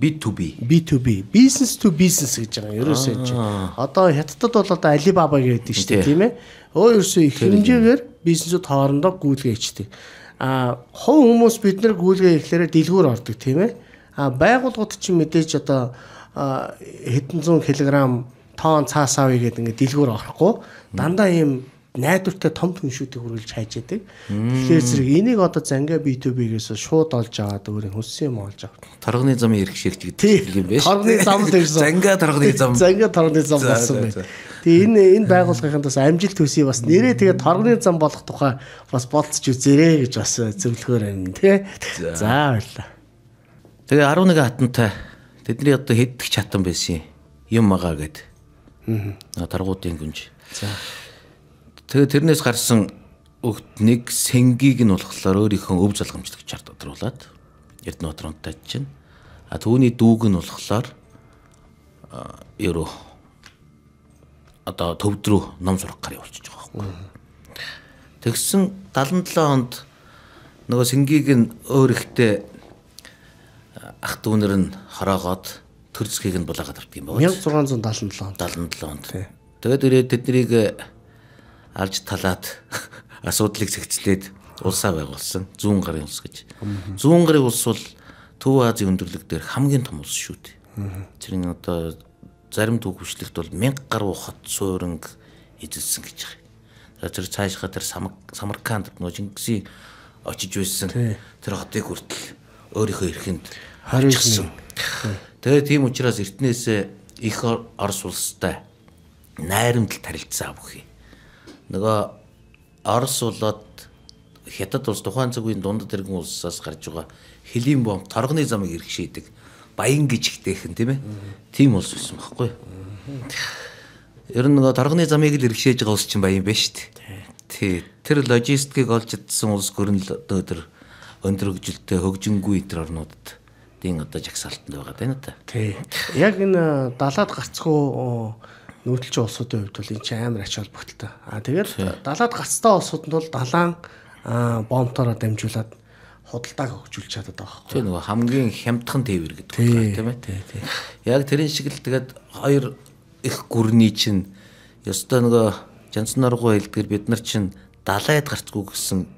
Speaker 1: B2B. B2B. Business to business гэж байгаа юм. Ерөөсөө чинь одоо хятадд бол одоо Alibaba гэдэг шүү дээ, тийм ээ. Өөр ерөөсөө их хэмжээгээр бизнесүүд хоорондоо гүйлгээ ичдэг. А хувь хүмүүс бид нар гүйлгээ эхлэхээр дэлгүүр ордог, тийм ээ. А байгууллагууд чинь мэдээж одоо хэдэн зуун килограмм тоон цаас авъя гэдэг ингээд дэлгүүр орохгүй дандаа ийм найдвартай том түншүүдийг үргэлж хайж яадаг. Тэгэхээр зэрэг энийг одоо зангаа B2B-гээс шууд олж аваад өөрөө хүссэн юм олж авах.
Speaker 2: Торгоны замын ирэх шиг ч гэдэг юм байна. Торгоны зам дээрсэн. Зангаа торгоны зам. Зангаа
Speaker 1: торгоны зам болсон байна. Тэгээ энэ энэ байгууллагынхаас амжилт төсөө бас нэрээ тэгээ торгоны зам болох тухай бас болцож үзээрэй гэж бас зөвлөхөр байна тий. За баярлаа.
Speaker 2: Тэгээ 11 хатантай тэдний одоо хэддэх чатан байсан юм агаа гэд. Аа. Таргуудын гүнж. За. Тэгээ тэрнээс гарсан өгтнийг сэнгийг нь болохоор өөрийнхөө өв залгамжлагч чарт одруулад Эрдэнэ хот руу татчихна. А түүний дүүг нь болохоор ерөө одоо төвд рүү ном сурахгаар явуулчихж байгаа байхгүй. Тэгсэн 77 онд нөгөө сэнгийг нь өөр ихтэй ах дүүнэр нь хороогоод төр зэхийг нь булаагаад автгийм байна. 1677 онд 77 онд. Тэгээд ирээд тэднийг алж талаад асуудлыг зэгцлээд улсаа байгуулсан зүүн гарын улс гэж. Зүүн гарын улс бол Төв Азийн өндөрлөг дээр хамгийн том улс шүү дээ. Тэр нь одоо зарим төвхөвчлэгт бол 1000 гаруй хот сууринг эзэлсэн гэж байгаа. Тэр цаашгаа тэр Самарканд нөө Чингисийн очиж байсан тэр хотыг хүртэл өөрийнхөө эрхэнд хариуцсан. Тэгээд тийм учраас Эртнээс их Орос улстай найрамдал тарилцсан бүх юм нөгөө Орос болоод Хятад улс тухайн цагийн дундад иргэн улсаас гарч байгаа хэлийн бомб торгоны замыг эргшээдэг баян гिचгтэйхэн тийм ээ. Тийм улс байсан байхгүй. Ер нь нөгөө торгоны замыг л эргшээж байгаа улс чинь баян биш шүү дээ. Тий. Тэр логистикийг олж чадсан улс гөрнөл өдөр өндөр хөгжилтэй хөгжингүй төр орнуудад тийм одоо жагсаалтанд байгаа даа та.
Speaker 1: Тий. Яг энэ далаад гарцгүй нүүдэлчин улсуудын хувьд бол энэ чинь амар ач холбогдолтой. А тэгэл далаад гацтай улсуудад бол далаан бомтороо дамжуулаад худалдааг хөгжүүлж чадаад байгаа. Тийм
Speaker 2: нөгөө хамгийн хямдхан тээвэр гэдэг үг тийм
Speaker 1: ээ. Яг тэрэн шиг л тэгээд хоёр
Speaker 2: их гүрний чинь ёстой нөгөө Жанснаар гоо хэлдгэр бид нар чинь далайд гарцгүй гэсэн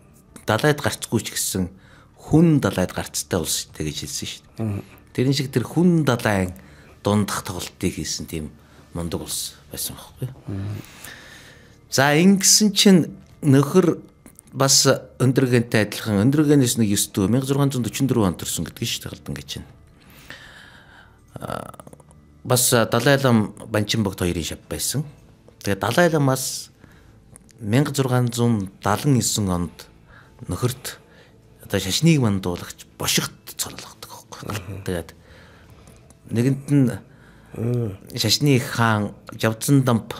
Speaker 2: далайд гарцгүй ч гэсэн хүн далайд гарцтай улс гэж хэлсэн шүү дээ. Тэрэн шиг тэр хүн далайн дундах тоглолтыг хийсэн тийм мундаг улс байсан байхгүй. За ингэсэн чинь нөхөр бас өндөргөнтэй адилхан өндөргөнөөс нэг 9 дүү 1644 онд төрсөн гэдэг нь шүү дээ галдан гэж байна. Аа бас Далайлам Банчин богд хоёрын шав байсан. Тэгээ Далайламаас 1679 онд нөхөрт одоо шашныг мандуулагч бошигт цоролгодог. Тэгээд нэгэнд нь шашны хаан явцсан дамп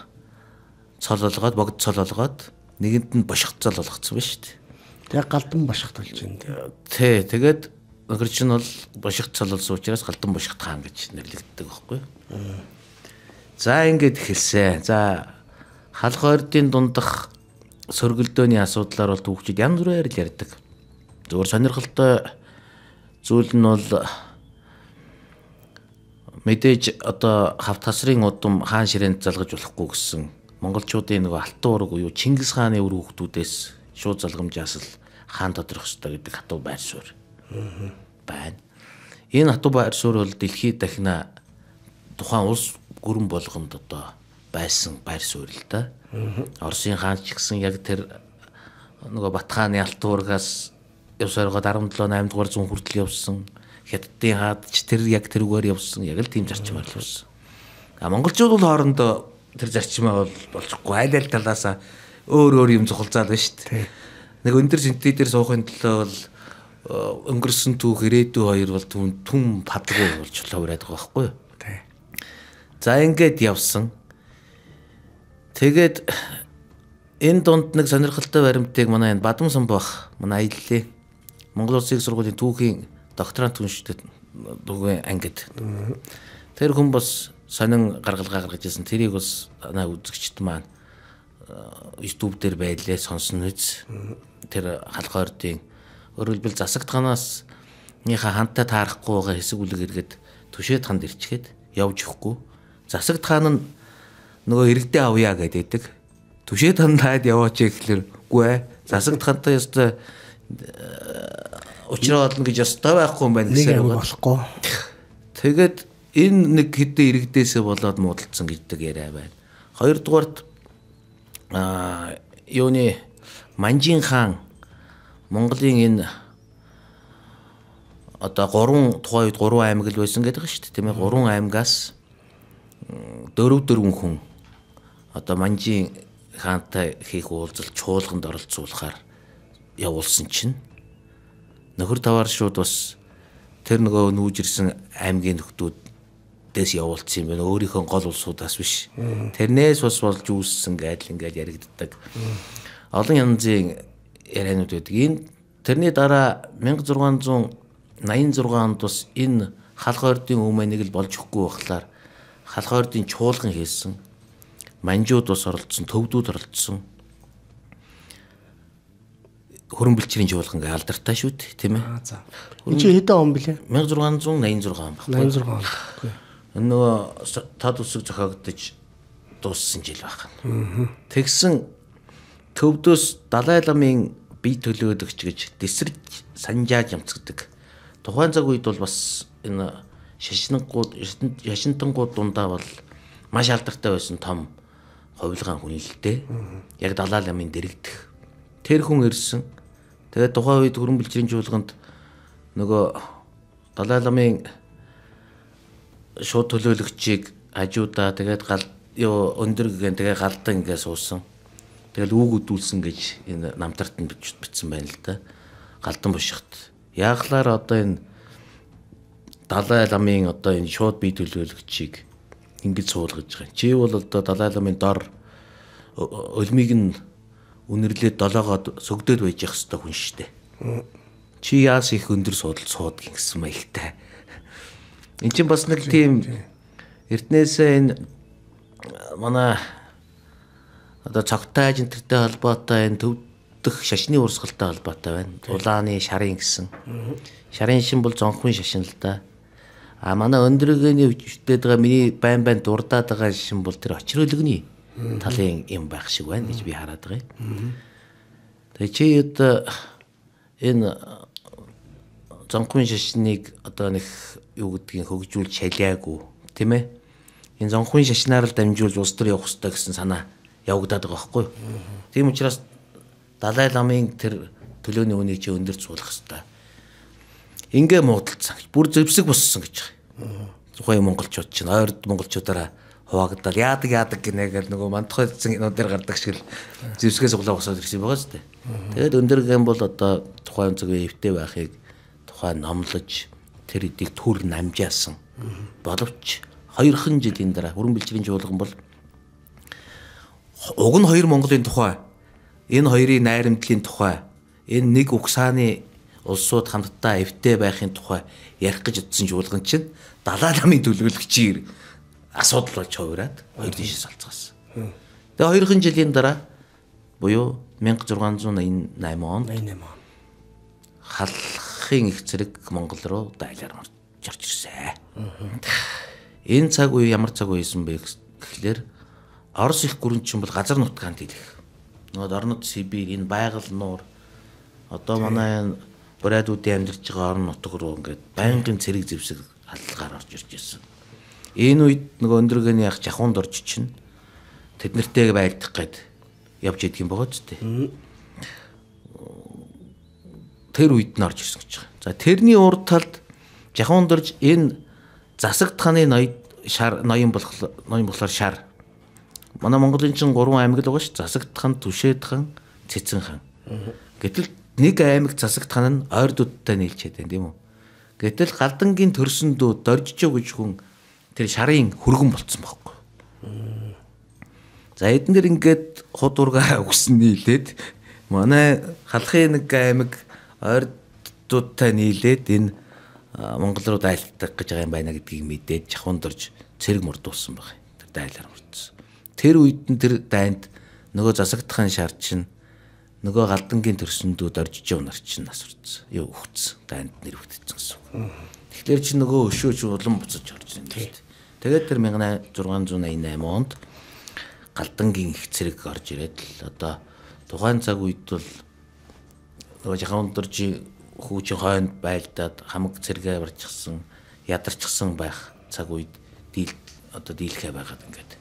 Speaker 2: цол олгоод богд цол олгоод нэгэнд нь бошигт цол олгоцсон ба шүү дээ.
Speaker 1: Тэгээ галдан бошигт болж байна.
Speaker 2: Тий, тэгээд өнгөрч нь бол бошигт цол олсон учраас галдан бошигт хаан гэж нэрлэгддэг байхгүй юу? За ингэж эхэлсэн. За халх ордын дундах сөргөлдөөний асуудлаар бол түүхчид янз бүрээр л ярьдаг. Зөвхөн сонирхолтой зүйл нь бол мэдээж одоо хавт тасрын удам хаан ширээнд залгаж болохгүй гэсэн монголчуудын нөгөө алтан ураг уу Чингис хааны үр хүүхдүүдээс шууд залгамжаас л хаан тодорох ёстой гэдэг хатуу байр суурь байна. Энэ хатуу байр суурь бол дэлхийд дахина тухайн улс гүрэн болгонд одоо байсан байр суурь л да. Оросын хаан ч гэсэн яг тэр нөгөө Батхааны алтан урагаас явсаар гоо 17 8 дугаар зуун хүртэл явсан хятадын хаадч тэр яг тэрүүгээр явсан яг л тийм зарчмаар л явсан. А монголчууд бол хоорондоо тэр зарчмаа бол болчихгүй айл айл талаасаа өөр өөр юм зохолзаал байна шүү дээ. Нэг өндөр жинтэй дээр суухын төлөө бол э, өнгөрсөн түүх ирээдүй хоёр бол түн түн падгүй болж хувраад байгаа байхгүй юу? Тий. За ингээд явсан. Тэгээд энэ дунд нэг сонирхолтой баримтыг манай энэ Бадам Самбах манай аяллаа Монгол Улсын сургуулийн түүхийн докторант түншдэд дугийн ангид. Тэр хүн бас сонин гаргалгаа гаргаж ирсэн. Тэрийг бас анаа үзэгчд маань э, YouTube дээр байлээ сонсон үз. Тэр халхоордын өөрөлдөл засагтганаас нийха хантаа таарахгүй байгаа хэсэг бүлэг эргээд төшөөд ханд ирчгээд явж ихгүй. Засагтхан нь нөгөө иргэдэд авъя гэдэг. Төшөөд хандаад яваач гэхлээр үгүй ээ. Засагтхантай ёстой э, Учраа болно гэж ёстой байхгүй юм байна гэсэн юм болохгүй. Тэгээд энэ нэг хэдэн иргэдээсээ болоод муудалцсан гэдэг яриа байна. Хоёрдугаарт аа юуны Манжин хаан Монголын энэ одоо 3 тухайн үед 3 аймаг л байсан гэдэг шүү дээ тийм ээ 3 аймагаас 4 4 хүн одоо Манжин хаантай хийх уулзалт чуулганд оролцуулахаар явуулсан чинь нөхөр таваар шууд бас тэр нөгөө нүүжирсэн аймгийн нөхдүүдээс явуулсан юм байна. Өөрийнхөө гол улсуудаас биш. Тэрнээс бас болж үүссэн гэдэл ингээд яригддаг. Олон янзын яриануд байдаг. Энэ тэрний дараа 1686 онд бас энэ халх ордын өмнөнийг л болж өгөхгүй байхлаар халх ордын чуулган хийсэн. Манжууд бас оролцсон, төвдүүд оролцсон хөрөн бэлчрийн чуулган ингээ алдартай шүү дээ тийм ээ. За.
Speaker 1: Энд чи хэдэн он
Speaker 2: блэ? 1686 он баггүй. 86 он. Энэ нөгөө тад үсэг зохиогдож дууссан жил баг. Тэгсэн төвдөөс Далай ламын бие төлөөлөгч гэж дэсрэг санжааж ямцдаг. Тухайн цаг үед бол бас энэ шашингууд шашинтангууд дундаа бол маш алдартай байсан том хувилгаан хүн л дээ. Яг Далай ламын дэрэгдэх тэр хүн ирсэн Тэгээд тухайн үед хөрөн бэлчрийн чуулганд нөгөө Далай ламын шууд төлөөлөгчийг хажуудаа тэгээд гал ёо өндөр гэн тэгээ галдан ингээ суусан. Тэгэл үг өдүүлсэн гэж энэ намтарт нь бичсэн байна л да. Галдан бушигт. Яахлаар одоо энэ Далай ламын одоо энэ шууд бие төлөөлөгчийг ингэж суулгаж байгаа. Чи бол одоо Далай ламын дор өлмийг нь үнэрлээд долоогоод сөгдөд байж явах хэвээр хүн шүү дээ. Чи яас их өндөр судал сууд гингсэн маягтай. Эн чинь бас нэг тийм эрднээсээ энэ э, манай одоо цогтой ажинтертэй холбоотой энэ төвдөх шашны урсгалтай холбоотой байна. Улааны шарын гэсэн. Шарын шин бол зонхны шашин л да. А манай өндөргөөний үжигдээд байгаа миний байн байн дурдаад байгаа шин бол тэр очролгоны талын юм байх шиг байна гэж би хараад байгаа юм. Тэгээ чи хэд э, энэ э, зонхын шашныг одоо нэг юу гэдгийг хөгжүүлж шалиагүй тийм ээ. Энэ зонхын шашнаар л дамжуулж улс төр явах хэрэгтэй гэсэн санаа явагдаад байгаа байхгүй юу. Тийм учраас Далай ламын тэр төлөөний үнийг чи өндөр цуулах хэрэгтэй. Ингээ муудалцсан. Бүр зэвсэг боссон гэж
Speaker 1: байгаа.
Speaker 2: Тухайн монголчууд чинь ойрд монголчуудаараа хуваагдал яадаг яадаг гинэ гэл нөгөө мантхой зэнүүд дээр гардаг шиг л зэвсгээс улаа босоод ирсэн байгаа шүү дээ. Тэгээд өндөр гэм бол одоо тухайн зүгээр эвтэй байхыг тухайн номлож тэр эдийг төр намжаасан. Боловч хоёрхан жилийн дараа хүрэн бэлчгийн чуулган бол уг нь хоёр Монголын тухай энэ хоёрын найрамдлын тухай энэ нэг угсааны улсууд хамтдаа эвтэй байхын тухай ярих гэж утсан чуулган чинь далаа намын төлөөлөгчээр асуудал болж хувираад хоёр тийшээс олцгоос. Тэгээ хоёрхан жилийн дараа буюу 1688 онд 88 он халахын их зэрэг Монгол руу дайлаар орж орж ирсэн. Энэ цаг үе ямар цаг үесэн бэ гэхлээр Орос их гүрэнчин бол газар нутгаанд хэлэх. Нөгөө орнод Сибирь энэ байгаль нуур одоо манай энэ бурайдуудын амьдарч байгаа орн нутг руу ингээд байнгын цэрэг зэвсэг халдлагаар орж ирж ирсэн. Энэ үед нөгөө өндөргөний ах жахуунд орж чинь тэд нартэй байлдах гээд явж идэг юм байгаа ч тийм. Тэр үед нь орж ирсэн гэж байгаа. За тэрний урд талд жахуунд орж энэ засаг тханы ноёд шар ноён болох ноён болохоор шар. Манай Монголын чинь гурван аймаг л байгаа ш. Засаг тхан, Түшээд хан, Цэцэн хан. Гэтэл нэг аймаг засаг тхан нь ойрдуудтай нийлчээд байна тийм үү? Гэтэл галдангийн төрсөндөө доржжоо гэж хүн тэр шарын хөргөн болцсон байхгүй. За эднэр ингээд худурга өгсөн нийлээд манай халахын нэг аймаг ойрдуудтай нийлээд энэ Монгол руу дайлдах гэж байгаа юм байна гэдгийг мэдээд жахунд орж цэрэг мурдуулсан баг. Тэр дайлаар мурдсан. Тэр үед нь тэр дайнд нөгөө засагдахын шар чинь нөгөө галдангийн төрсөндүүд орж ижив нар чинь нас урдсан. Юу өгцсөн. Дайнд нэр өгдсөн гэсэн. Тэгэхээр чи нөгөө өшөөч улам буцаж орж ирсэн тийм. Тэгээд тэр 1688 онд галдангийн их зэрэг орж ирээд л одоо тухайн цаг үед бол нөгөө жахаундржи хүүчийн хойнд байлдаад хамаг цэргээ барьчихсан, ядарчихсан байх цаг үед дийл одоо дийлхэ байгаад ингээд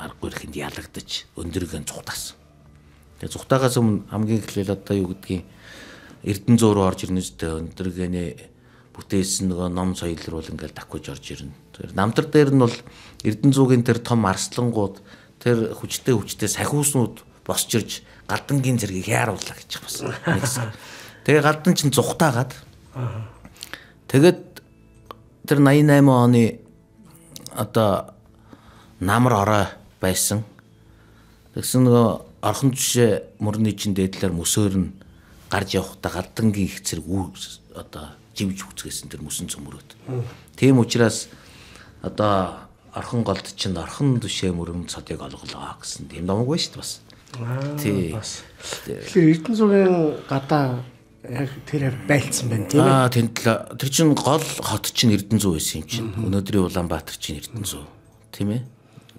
Speaker 2: аргагүй ихэнд ялагдаж өндөргөө зүхтаасан. Тэгээ зүхтаагаас өмнө хамгийн эхлээл одоо юу гэдгийг Эрдэнэ зөө рүү орж ирнэ үстэй өндөргөө бүтээсэн нөгөө ном соёл руу л ингээл давхиж орж ирнэ. Тэгэхээр намтар дээр нь бол Эрдэн зүүгийн тэр том арслангууд тэр хүчтэй хүчтэй сахиуснууд босч ирж галдангийн зэргийг яаруулла гэж басан. Тэгээ галдан чинь зүхтаагаад. Тэгээд тэр 88 оны одоо намар орой байсан. Тэгсэн нөгөө орхон жишээ мөрний чин дээдлэр мөсөөр нь гарч явхдаа галдангийн их зэрэг одоо живж үзгээсэн тэр мөсөн цөмөрөөд. Тийм учраас одоо архан голд чинь архан түшээ мөрөм цодыг олголоо гэсэн тийм домог байна шүү дээ бас. Тий. Тэгэхээр
Speaker 1: Эрдэнэ зургийн гадаа яг тэр байлцсан байна тийм ээ. Аа
Speaker 2: тэнд л тэр чинь гол хот чинь Эрдэнэ зүй байсан юм чинь. Өнөөдрийн Улаанбаатар чинь Эрдэнэ зүй тийм ээ.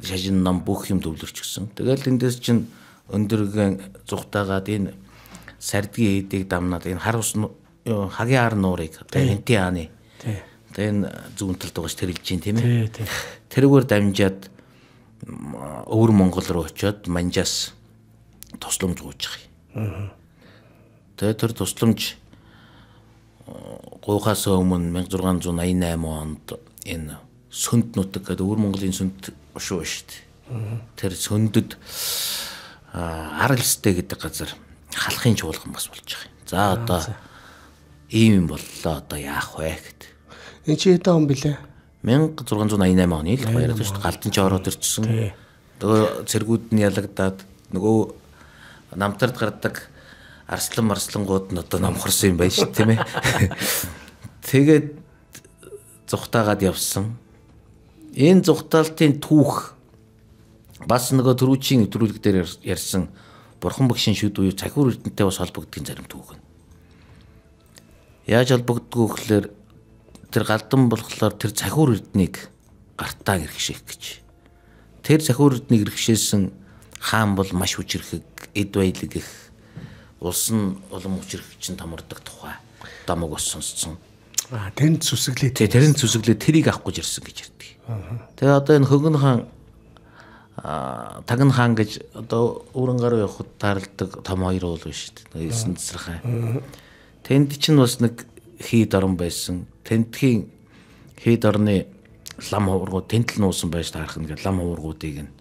Speaker 2: Шажин нам бүх юм төвлөрчихсөн. Тэгэл эндээс чинь өндөргөн зүхтаагаад энэ сардгийн хийдийг дамнаад энэ хар усны хагийн ар нуурыг одоо хэнтийн ааны одоо энэ зүүн талд байгаа ш тэрэлж дээ тийм ээ тэрүүгээр дамжаад өвөр Монгол руу очиод манжаас тусламж гуйж
Speaker 1: байгаа.
Speaker 2: Тэгээд тэр тусламж гуйхаас өмнө 1688 онд энэ сөнд нутаг гэдэг өвөр Монголын сөнд ушуу шүү дээ. Тэр сөндөд Аралстэй гэдэг газар халахын чуулган бас болж байгаа. За одоо ийм юм боллоо одоо яах вэ гэд.
Speaker 1: Энд чи хэдэн он блэ?
Speaker 2: 1688 оны л баяраад шүү дээ. Галдан ч ороод ирчихсэн. Тэгээ цэргүүд нь ялагдаад нөгөө намтард гардаг арслан марслангууд нь одоо намхарсан юм байна шүү тийм ээ. Тэгээд зүхтаагаад явсан. Энэ зүхтаалтын түүх бас нөгөө төрүүчийн төрүүлэг дээр ярьсан бурхан багшийн шүд буюу цахиур эрдэнтэй бас холбогдгийн зарим түүх нь. Яаж холбогдгоо гэхэлэр тэр галдан болохоор тэр цахиур эрднийг гартаа гэрхшээх гэж. Тэр цахиур эрднийг гэрхшээсэн хаан бол маш хүчрэхэг, эд баялаг их улс нь улам хүчрэх чинь томордог тухай домог ус сонсцсон. Аа тэр зүсэглээ. Тий, тэр зүсэглээ тэрийг авах гэж ирсэн гэж ярьдаг. Тэгээ одоо энэ хөнгөн хаан аа тагн хаан гэж одоо өврөн гараа явахд таарладаг том хоёр уул биш. Эсэн цэцэр хаан. Тэнд чинь бас нэг хий даран байсан. Тэнтхийн хий дарны лам хуваргууд тэнтэл нуусан байж таархна гэх лам хуваргуудыг нь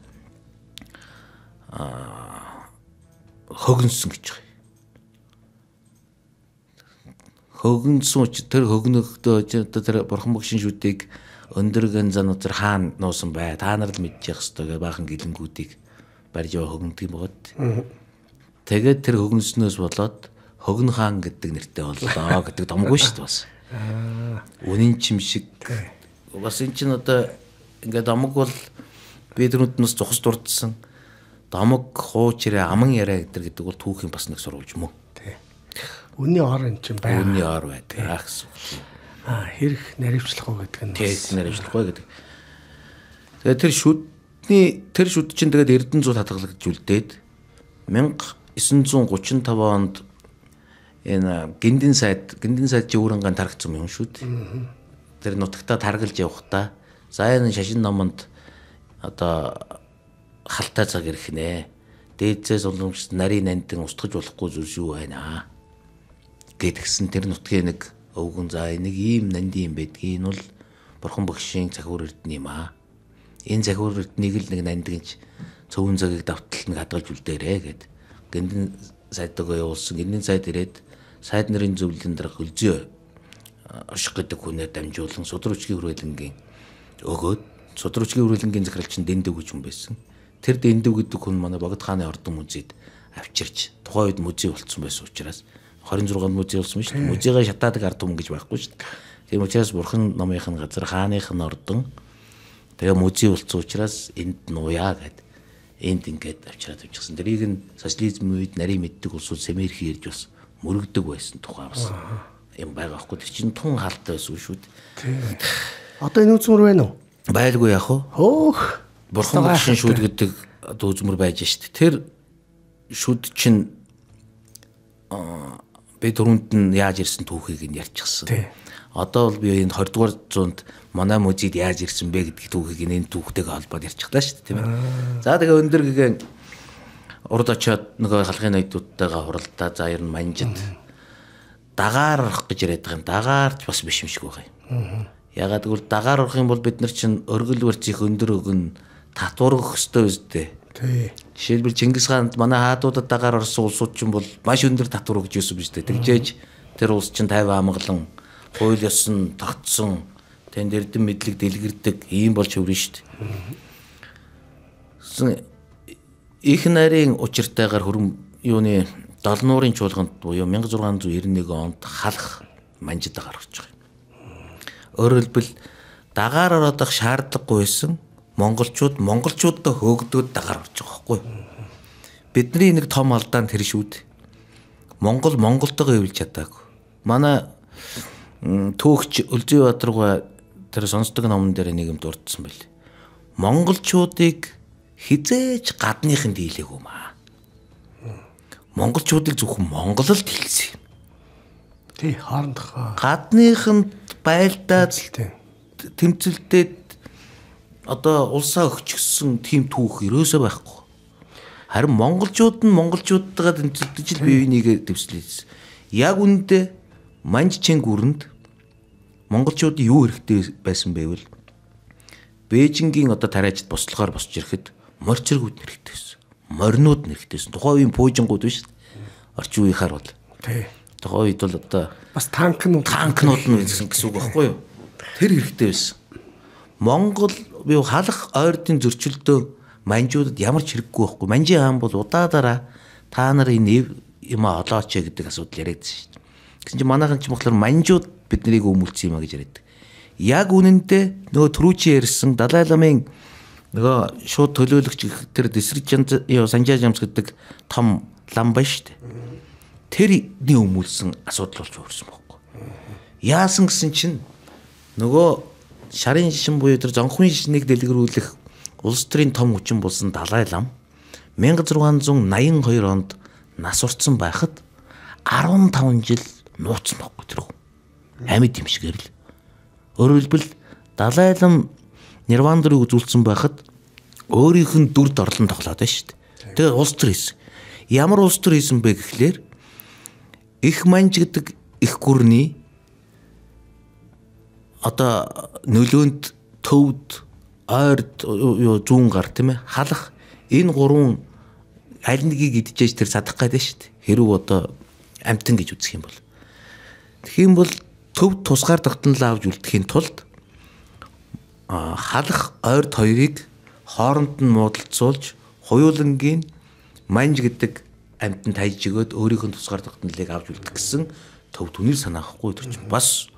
Speaker 2: аа хогнсон гэж байна. Хогнсон ч тэр хогнөхдөө тэр бурхан багшин шүдийг өндөргөн зануу тэр хаан нуусан бай. Та нар л мэдчих ёстой гэж баахан гэлэнгүүдийг барьж яваа хогнөд юм бод. Тэгээд тэр хогнснөөс болоод Хогн хаан гэдэг нэртэй боллоо гэдэг домгүй шүү дээ бас. Үнэн чимшиг бас эн чинь одоо ингээд домог бол бидрүүд нас зохс дурдсан домог хуучраа аман яриа гэдэг гэдэг бол түүхийн бас нэг
Speaker 1: сурвалж мөн. Тий. Үнний ор эн чинь байна. Үнний
Speaker 2: ор байдаг. Аах гэсэн.
Speaker 1: Аа хэрэг наривчлах уу гэдэг нь. Тий,
Speaker 2: наривчлах уу гэдэг. Тэгээ тэр шүдний тэр шүд чинь тэгээд Эрдэнэ зуу татгалагдж үлдээд 1935 онд энэ гиндин сайд гиндин сайд чи өөрөнгөө тарах юм юм шүү дээ. Тэр нутагтаа таргалж явахдаа заяан шашин номонд одоо халтай цаг ирэх нэ. Дээдсээс уламжт нарийн нандин устгаж болохгүй зүйл юу байна аа. Гэтгсэн тэр нутгийн нэг өвгөн за нэг ийм нанди юм байдгийг энэ бол бурхан багшийн захиур эрдэнэ юм аа. Энэ захиур эрднийг л нэг нандинч цөвөн цагийг давталт нь хадгалж үлдээрэ гэд. Гиндин сайд өгөө явуулсан. Гиндин сайд ирээд сайд нарын зөвлөлийн дарга Өлзий орших гэдэг хүнээр дамжуулан судруучгийн үрвэлэнгийн өгөөд судруучгийн үрвэлэнгийн захиралч нь дэндүү гэж хүн байсан. Тэр дэндүү гэдэг хүн манай Богд хааны ордон музейд авчирч тухайн үед музей болцсон байсан учраас 26-нд музей болсон шүү дээ. Музейгээ шатаадаг ард түмэн гэж байхгүй шүү дээ. Тийм учраас бурхан номынх нь газар хааных нь ордон тэгээ музей болцсон учраас энд нууя гэд энд ингээд авчираад авчихсан. Тэрийг нь социализм үед нарийн мэддэг улсууд сэмэрхий ирж болсон мөрөгдөг байсан тухай бас юм байгаа байхгүй тэр чинь тун хаалтай байсан шүү
Speaker 1: дээ. Одоо энэ үзмөр байна уу?
Speaker 2: Байлгүй яах вэ? Хөөх. Бурхан шин шүүд гэдэг одоо үзмөр байж штт. Тэр шүд чинь аа би дөрөнд нь яаж ирсэн түүхийг нь ярьчихсан. Одоо бол би энэ 20 дугаар зуунд манай музейд яаж ирсэн бэ гэдэг түүхийг энэ түүхтэйгээ холбоод ярьчихлаа шүү дээ тийм ээ. За тэгээ өндөр гэгэн урд очиод нөгөө халахын найдвуудтайгаа хуралдаа за ер нь манжид дагаар орох гэж яриад байгаа юм. Дагаарч бас биш юм шиг байгаа юм. Ягаад гэвэл дагаар орох юм бол бид нар чинь өргөл барьчих өндөр өгн татваргах ёстой үстэй. Тий. Жишээлбэл Чингис хаанд манай хаадуудад дагаар орсон улсууд чинь бол маш өндөр татвар өгч байсан биз дээ. Тэгжээж тэр улс чинь 50 амгалан хууль ёсон тогтсон тэнд эрдэм мэдлэг дэлгэрдэг ийм болж өврөн штт их нарийн учиртайгаар хөрөн юуны долнуурын чуулганд буюу 1691 онд халах манжид гаргаж байгаа юм. Өөрөөр хэлбэл дагаар ороодох шаардлагагүй байсан монголчууд монголчуудаа хөөгдөөд дагаар орж байгаа хгүй. Бидний нэг том алдаа нь тэр шүү дээ. Монгол монголтойгоо эвлж чадаагүй. Манай түүхч Өлзий Бадаргаа тэр сонсдог номон дээр нэг юм дурдсан байл. Монголчуудыг хизээч гадныхын дийлээгүй маа. Монголчуудыг зөвхөн Монголд хилсэн юм. Тий, хоорондох. Гадныханд байлдаад тэмцэлдээд одоо улсаа өгчсөн тийм түүх ерөөсөө байхгүй. Харин монголчууд нь монголчуудтайгаа тэмцэлдэж л бие бинийгээ төвслээс. Яг үүндээ Манж Чэнг үрэнд монголчууд юу хэрэгтэй байсан бэ вэ? Бээжингийн одоо тариачд бослохоор босч ирэхэд морчиргууд нэрхтээсэн. Моринууд нэрхтээсэн. Тухайн үеийн пуужингууд биш. Орчин үеийнхаар бол. Тий. Тухайн үед бол одоо бас танкнууд танкнууд нь байсан гэсэн үг байхгүй юу? Тэр хэрэгтэй байсан. Монгол бие халах ойрдын зөрчилдөө манжуудад ямар ч хэрэггүй байхгүй. Манжийн хаан бол удаадараа та нар энэ юм олооч гэдэг асуудал яриадсэн шүү дээ. Гэсэн чинь манайхан ч болохоор манжууд биднийг өмүүлсэн юм а гэж яриад. Яг үнэндээ нөгөө түрүүчи ярьсан Далай ламын нөгөө шууд төлөөлөгч их тэр дисрижанз ёо санжааж юмс гэдэг том лам ба штэ. Тэрний өмүүлсэн асуудал болж өөрсөн байхгүй. Яасан гэсэн чинь нөгөө шарын шин буюу тэр зонхны шинийг дэлгэрүүлэх улс төрийн том хүчин болсон Далай лам 1682 онд нас урцсан байхад 15 жил нууцсан байхгүй тэр. Амьд юм шиг ярил. Өөрөөр хэлбэл Далай лам Нирван дөрөв үзүүлсэн байхад өөрийнх нь дүр дорлон тоглоод байна шүү дээ. Тэгээ улс төр хийсэн. Ямар улс төр хийсэн бэ гэхлээр их манж гэдэг их гүрний одоо нөлөөнд төвд ойрд зүүн гар тийм ээ халах энэ гурван аль нэгийг идчихэж тэр садах гээд байна шүү дээ. Хэрв одоо амтан гэж үзэх юм бол. Тэгэх юм бол төв тусгаар тогтнол авж үлдэхийн тулд халах ойрт хоёрыг хооронд нь муудалцуулж хуйлангийн манж гэдэг амтнд тайж өгөөд өөрийнх нь тусгаар тогтнолыг авч үлдэх гэсэн төв түнийг санаахгүй төрч бас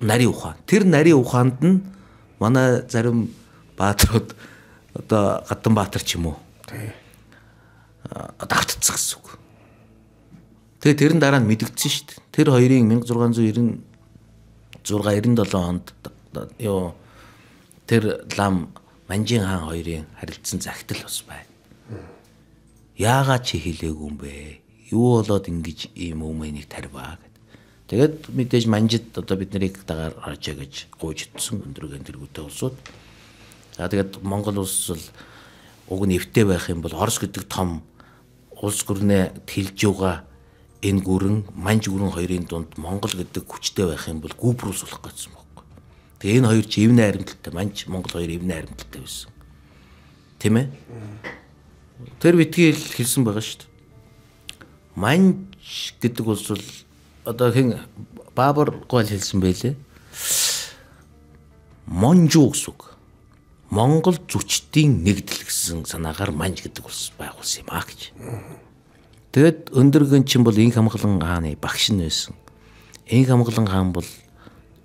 Speaker 2: нарийн ухаан. Тэр нарийн ухаанд нь манай зарим бааtruуд одоо гадан баатар ч юм уу. Тий. Давтцсан гэсэн үг. Тэгээ тэрэн дараа нь мэдэгдсэн шүү дээ. Тэр хоёрын 1696 97 онд юу тэр лам Манжин хаан хоёрын харилцсан захидал бас байна. Яагаад чи хэлээгүй юм бэ? Юу болоод ингэж ийм өмнөнийг тарваа гэд. Тэгээд мэдээж Манжид одоо бид нарыг дагаар хаажаа гэж гуйж утсан өндөргэн тэргүүтэй улсууд. За тэгээд Монгол улс бол уг нь эвтэй байх юм бол Орос гэдэг том улс гүрнээ тэлж байгаа энэ гүрэн Манж гүрэн хоёрын дунд Монгол гэдэг хүчтэй байх юм бол гүбрүүлс болох гэсэн Тэгээ энэ хоёр ч ивнэ харимталтай манч Монгол хоёр ивнэ харимталтай байсан. Тэ мэ? Тэр битгий л хэлсэн байгаа шүү дээ. Манч гэдэг улс бол одоо хэн Баабар гол хэлсэн байлээ. Монжу гэсэн үг. Монгол зүчдийн нэгдэл гэсэн санаагаар манж гэдэг улс байгуулсан юм аа гэж. Тэгэд өндөргөн чин бол энх хамглан хааны багш нь байсан. Энх хамглан хаан бол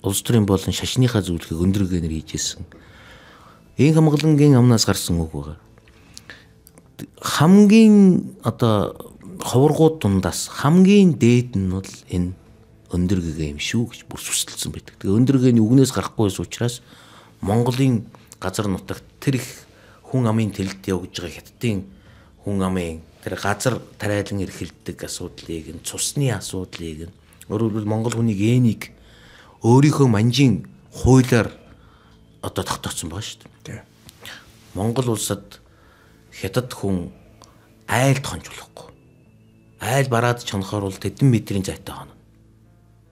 Speaker 2: улс төрийн болон шашныхаа зөвлөгөөг өндөр гээнээр хийжсэн. Ийм хамгаалангийн амнаас гарсан үг байгаа. Хамгийн одоо ховоргууд дундаас хамгийн дээд нь бол энэ өндөр гэгээ юм шүү гэж бүр сүсэлсэн байдаг. Тэгээ өндөр гэгээний үгнээс гарахгүй байсан учраас Монголын газар нутагт тэр их хүн амын тэлэлт явагдж байгаа хятадын хүн амын тэр газар тариалан эрхэлдэг асуудлыг нь цусны асуудлыг нь өөрөөр хэлбэл монгол хүний генийг өөрийнхөө манжийн хуулиар одоо тогтооцсон байгаа шүү дээ. Монгол улсад хятад хүн айлд хонж болохгүй. Айл бараад чанахаар бол тэдэн метрийн зайтай хонно.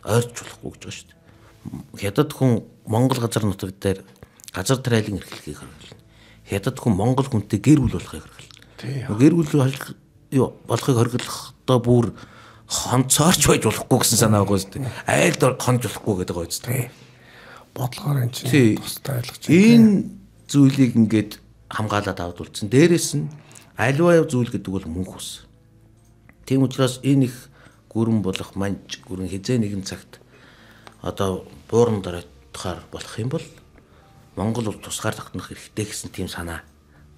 Speaker 2: Ойрч болохгүй гэж байгаа шүү дээ. Хятад хүн Монгол газар нутаг дээр газар тариалан эрхлэхийг хэрэглэнэ. Хятад хүн Монгол хүнтэй гэр бүл болохыг
Speaker 1: хэрэглэнэ. Гэр
Speaker 2: бүл юу болохыг хориглохдоо бүр хонцоорч байж болохгүй гэсэн санаа байгаа үстэй. Айлд хонж болохгүй гэдэг байгаа үстэй.
Speaker 1: Бодлогоор энэ чинь тустай ойлгож
Speaker 2: байна. Энэ зүйлийг ингээд хамгаалаад авд үлдсэн. Дээрээс нь аливаа зүйл гэдэг бол мөнх ус. Тийм учраас энэ их гүрэн болох манж гүрэн хизээ нэгэн цагт одоо бууран дараатахаар болох юм бол Монгол бол тусгаар тогтнох хэрэгтэй гэсэн тийм санаа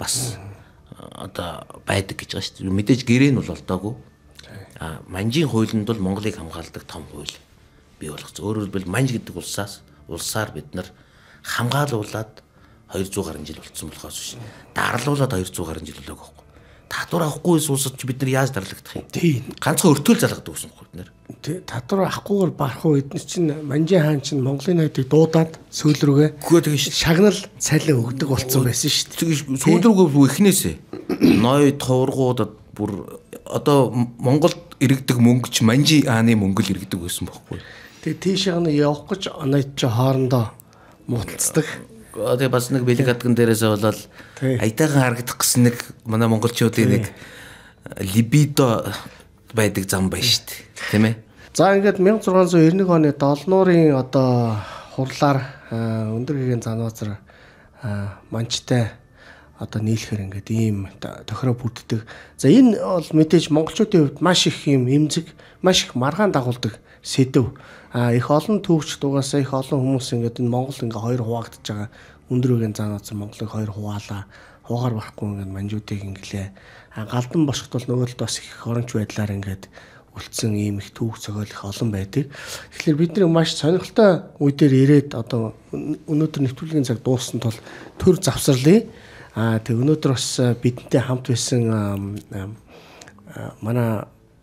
Speaker 2: бас
Speaker 1: э,
Speaker 2: одоо байдаг гэж байгаа шүү дээ. Мэдээж гэрээ нь бол олдоогүй манжийн хуулинд бол Монголыг хамгаалдаг том хууль бий болгоц. Өөрөөр хэлбэл манж гэдэг улсаас улсаар бид нар хамгаалуулаад 200 гаруй жил болцсон болохоос биш. Дарлуулаад 200 гаруй жил болоог байхгүй. Татвар авахгүй улсад ч бид нар яаж дарлагдах юм? Тийм. Ганцхан өртөөл залгадаг ус байхгүй бид нар.
Speaker 1: Тий. Татвар авахгүйгээр барахгүй эднес чинь Манжин хаан чинь Монголын найдыг дуудаад сөүл рүүгээ. Гэхдээ тэгэж шагнал цалин өгдөг болцсон байсан шүү дээ. Тэгэж сөүл рүүгээ
Speaker 2: эхнээсээ ной тувргуудад бүр одоо Монголд иргэдэг мөнгөч Манжи ааны мөнгөл иргэдэг байсан байхгүй.
Speaker 1: Тэгээ тийш хана явах гэж анайд ч хоорондоо муталцдаг.
Speaker 2: Э, Тэгээ бас нэг бэлэг хатган дээрээс болоод аятайхан харагдах гэсэн нэг манай монголчуудын нэг либидо байдаг зам байна шүү дээ. Тэ мэ?
Speaker 1: За ингээд 1691 оны долнуурын одоо хурлаар э, өндөр гэгийн занвазар э, манчтай одоо нийлэхээр ингээд ийм тохироо бүрддэг. За энэ бол мэдээж монголчуудын хувьд маш их юм эмзэг, маш их маргаан дагуулдаг сэдв. А их олон төвчд угаасаа их олон хүмүүс ингээд энэ Монгол ингээ хоёр хуваагдж байгаа. Өндөр үеийн зан азар Монголыг хоёр хуваалаа. Хугаар барахгүй ингээд манжуудыг ингэлээ. А галдан бошгт бол нөгөөлд бас их оронч байдлаар ингээд үлдсэн ийм их түүх цохол их олон байдаг. Тэгэхээр бид нэг маш сонирхолтой үе дээр ирээд одоо өнөөдөр нэвтрүүлгийн цаг дууссан тул төр завсарлаа Аа тэг өнөөдөр бас бидэнтэй хамт байсан манай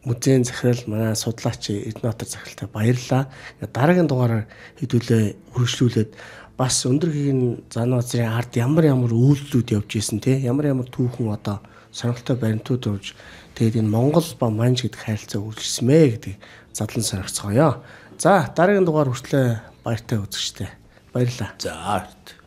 Speaker 1: музейн захирал манай судлаач Эрдэнэтер захиралтай баярлалаа. Дараагийн дугаараар хэдүүлээ хөргөжлүүлээд бас өндөр гийн зан азрын ард ямар ямар үйлдэлүүд явж исэн те ямар ямар түүхэн одоо сонирхолтой баримтууд өгж тэгээд энэ Монгол ба манж гэдэг харилцаа үргэлжилсэн мэ гэдэг задлан сонирхцгаая. За дараагийн дугаар хүртэл баяртай үзэгчтэй. Баярлалаа. За.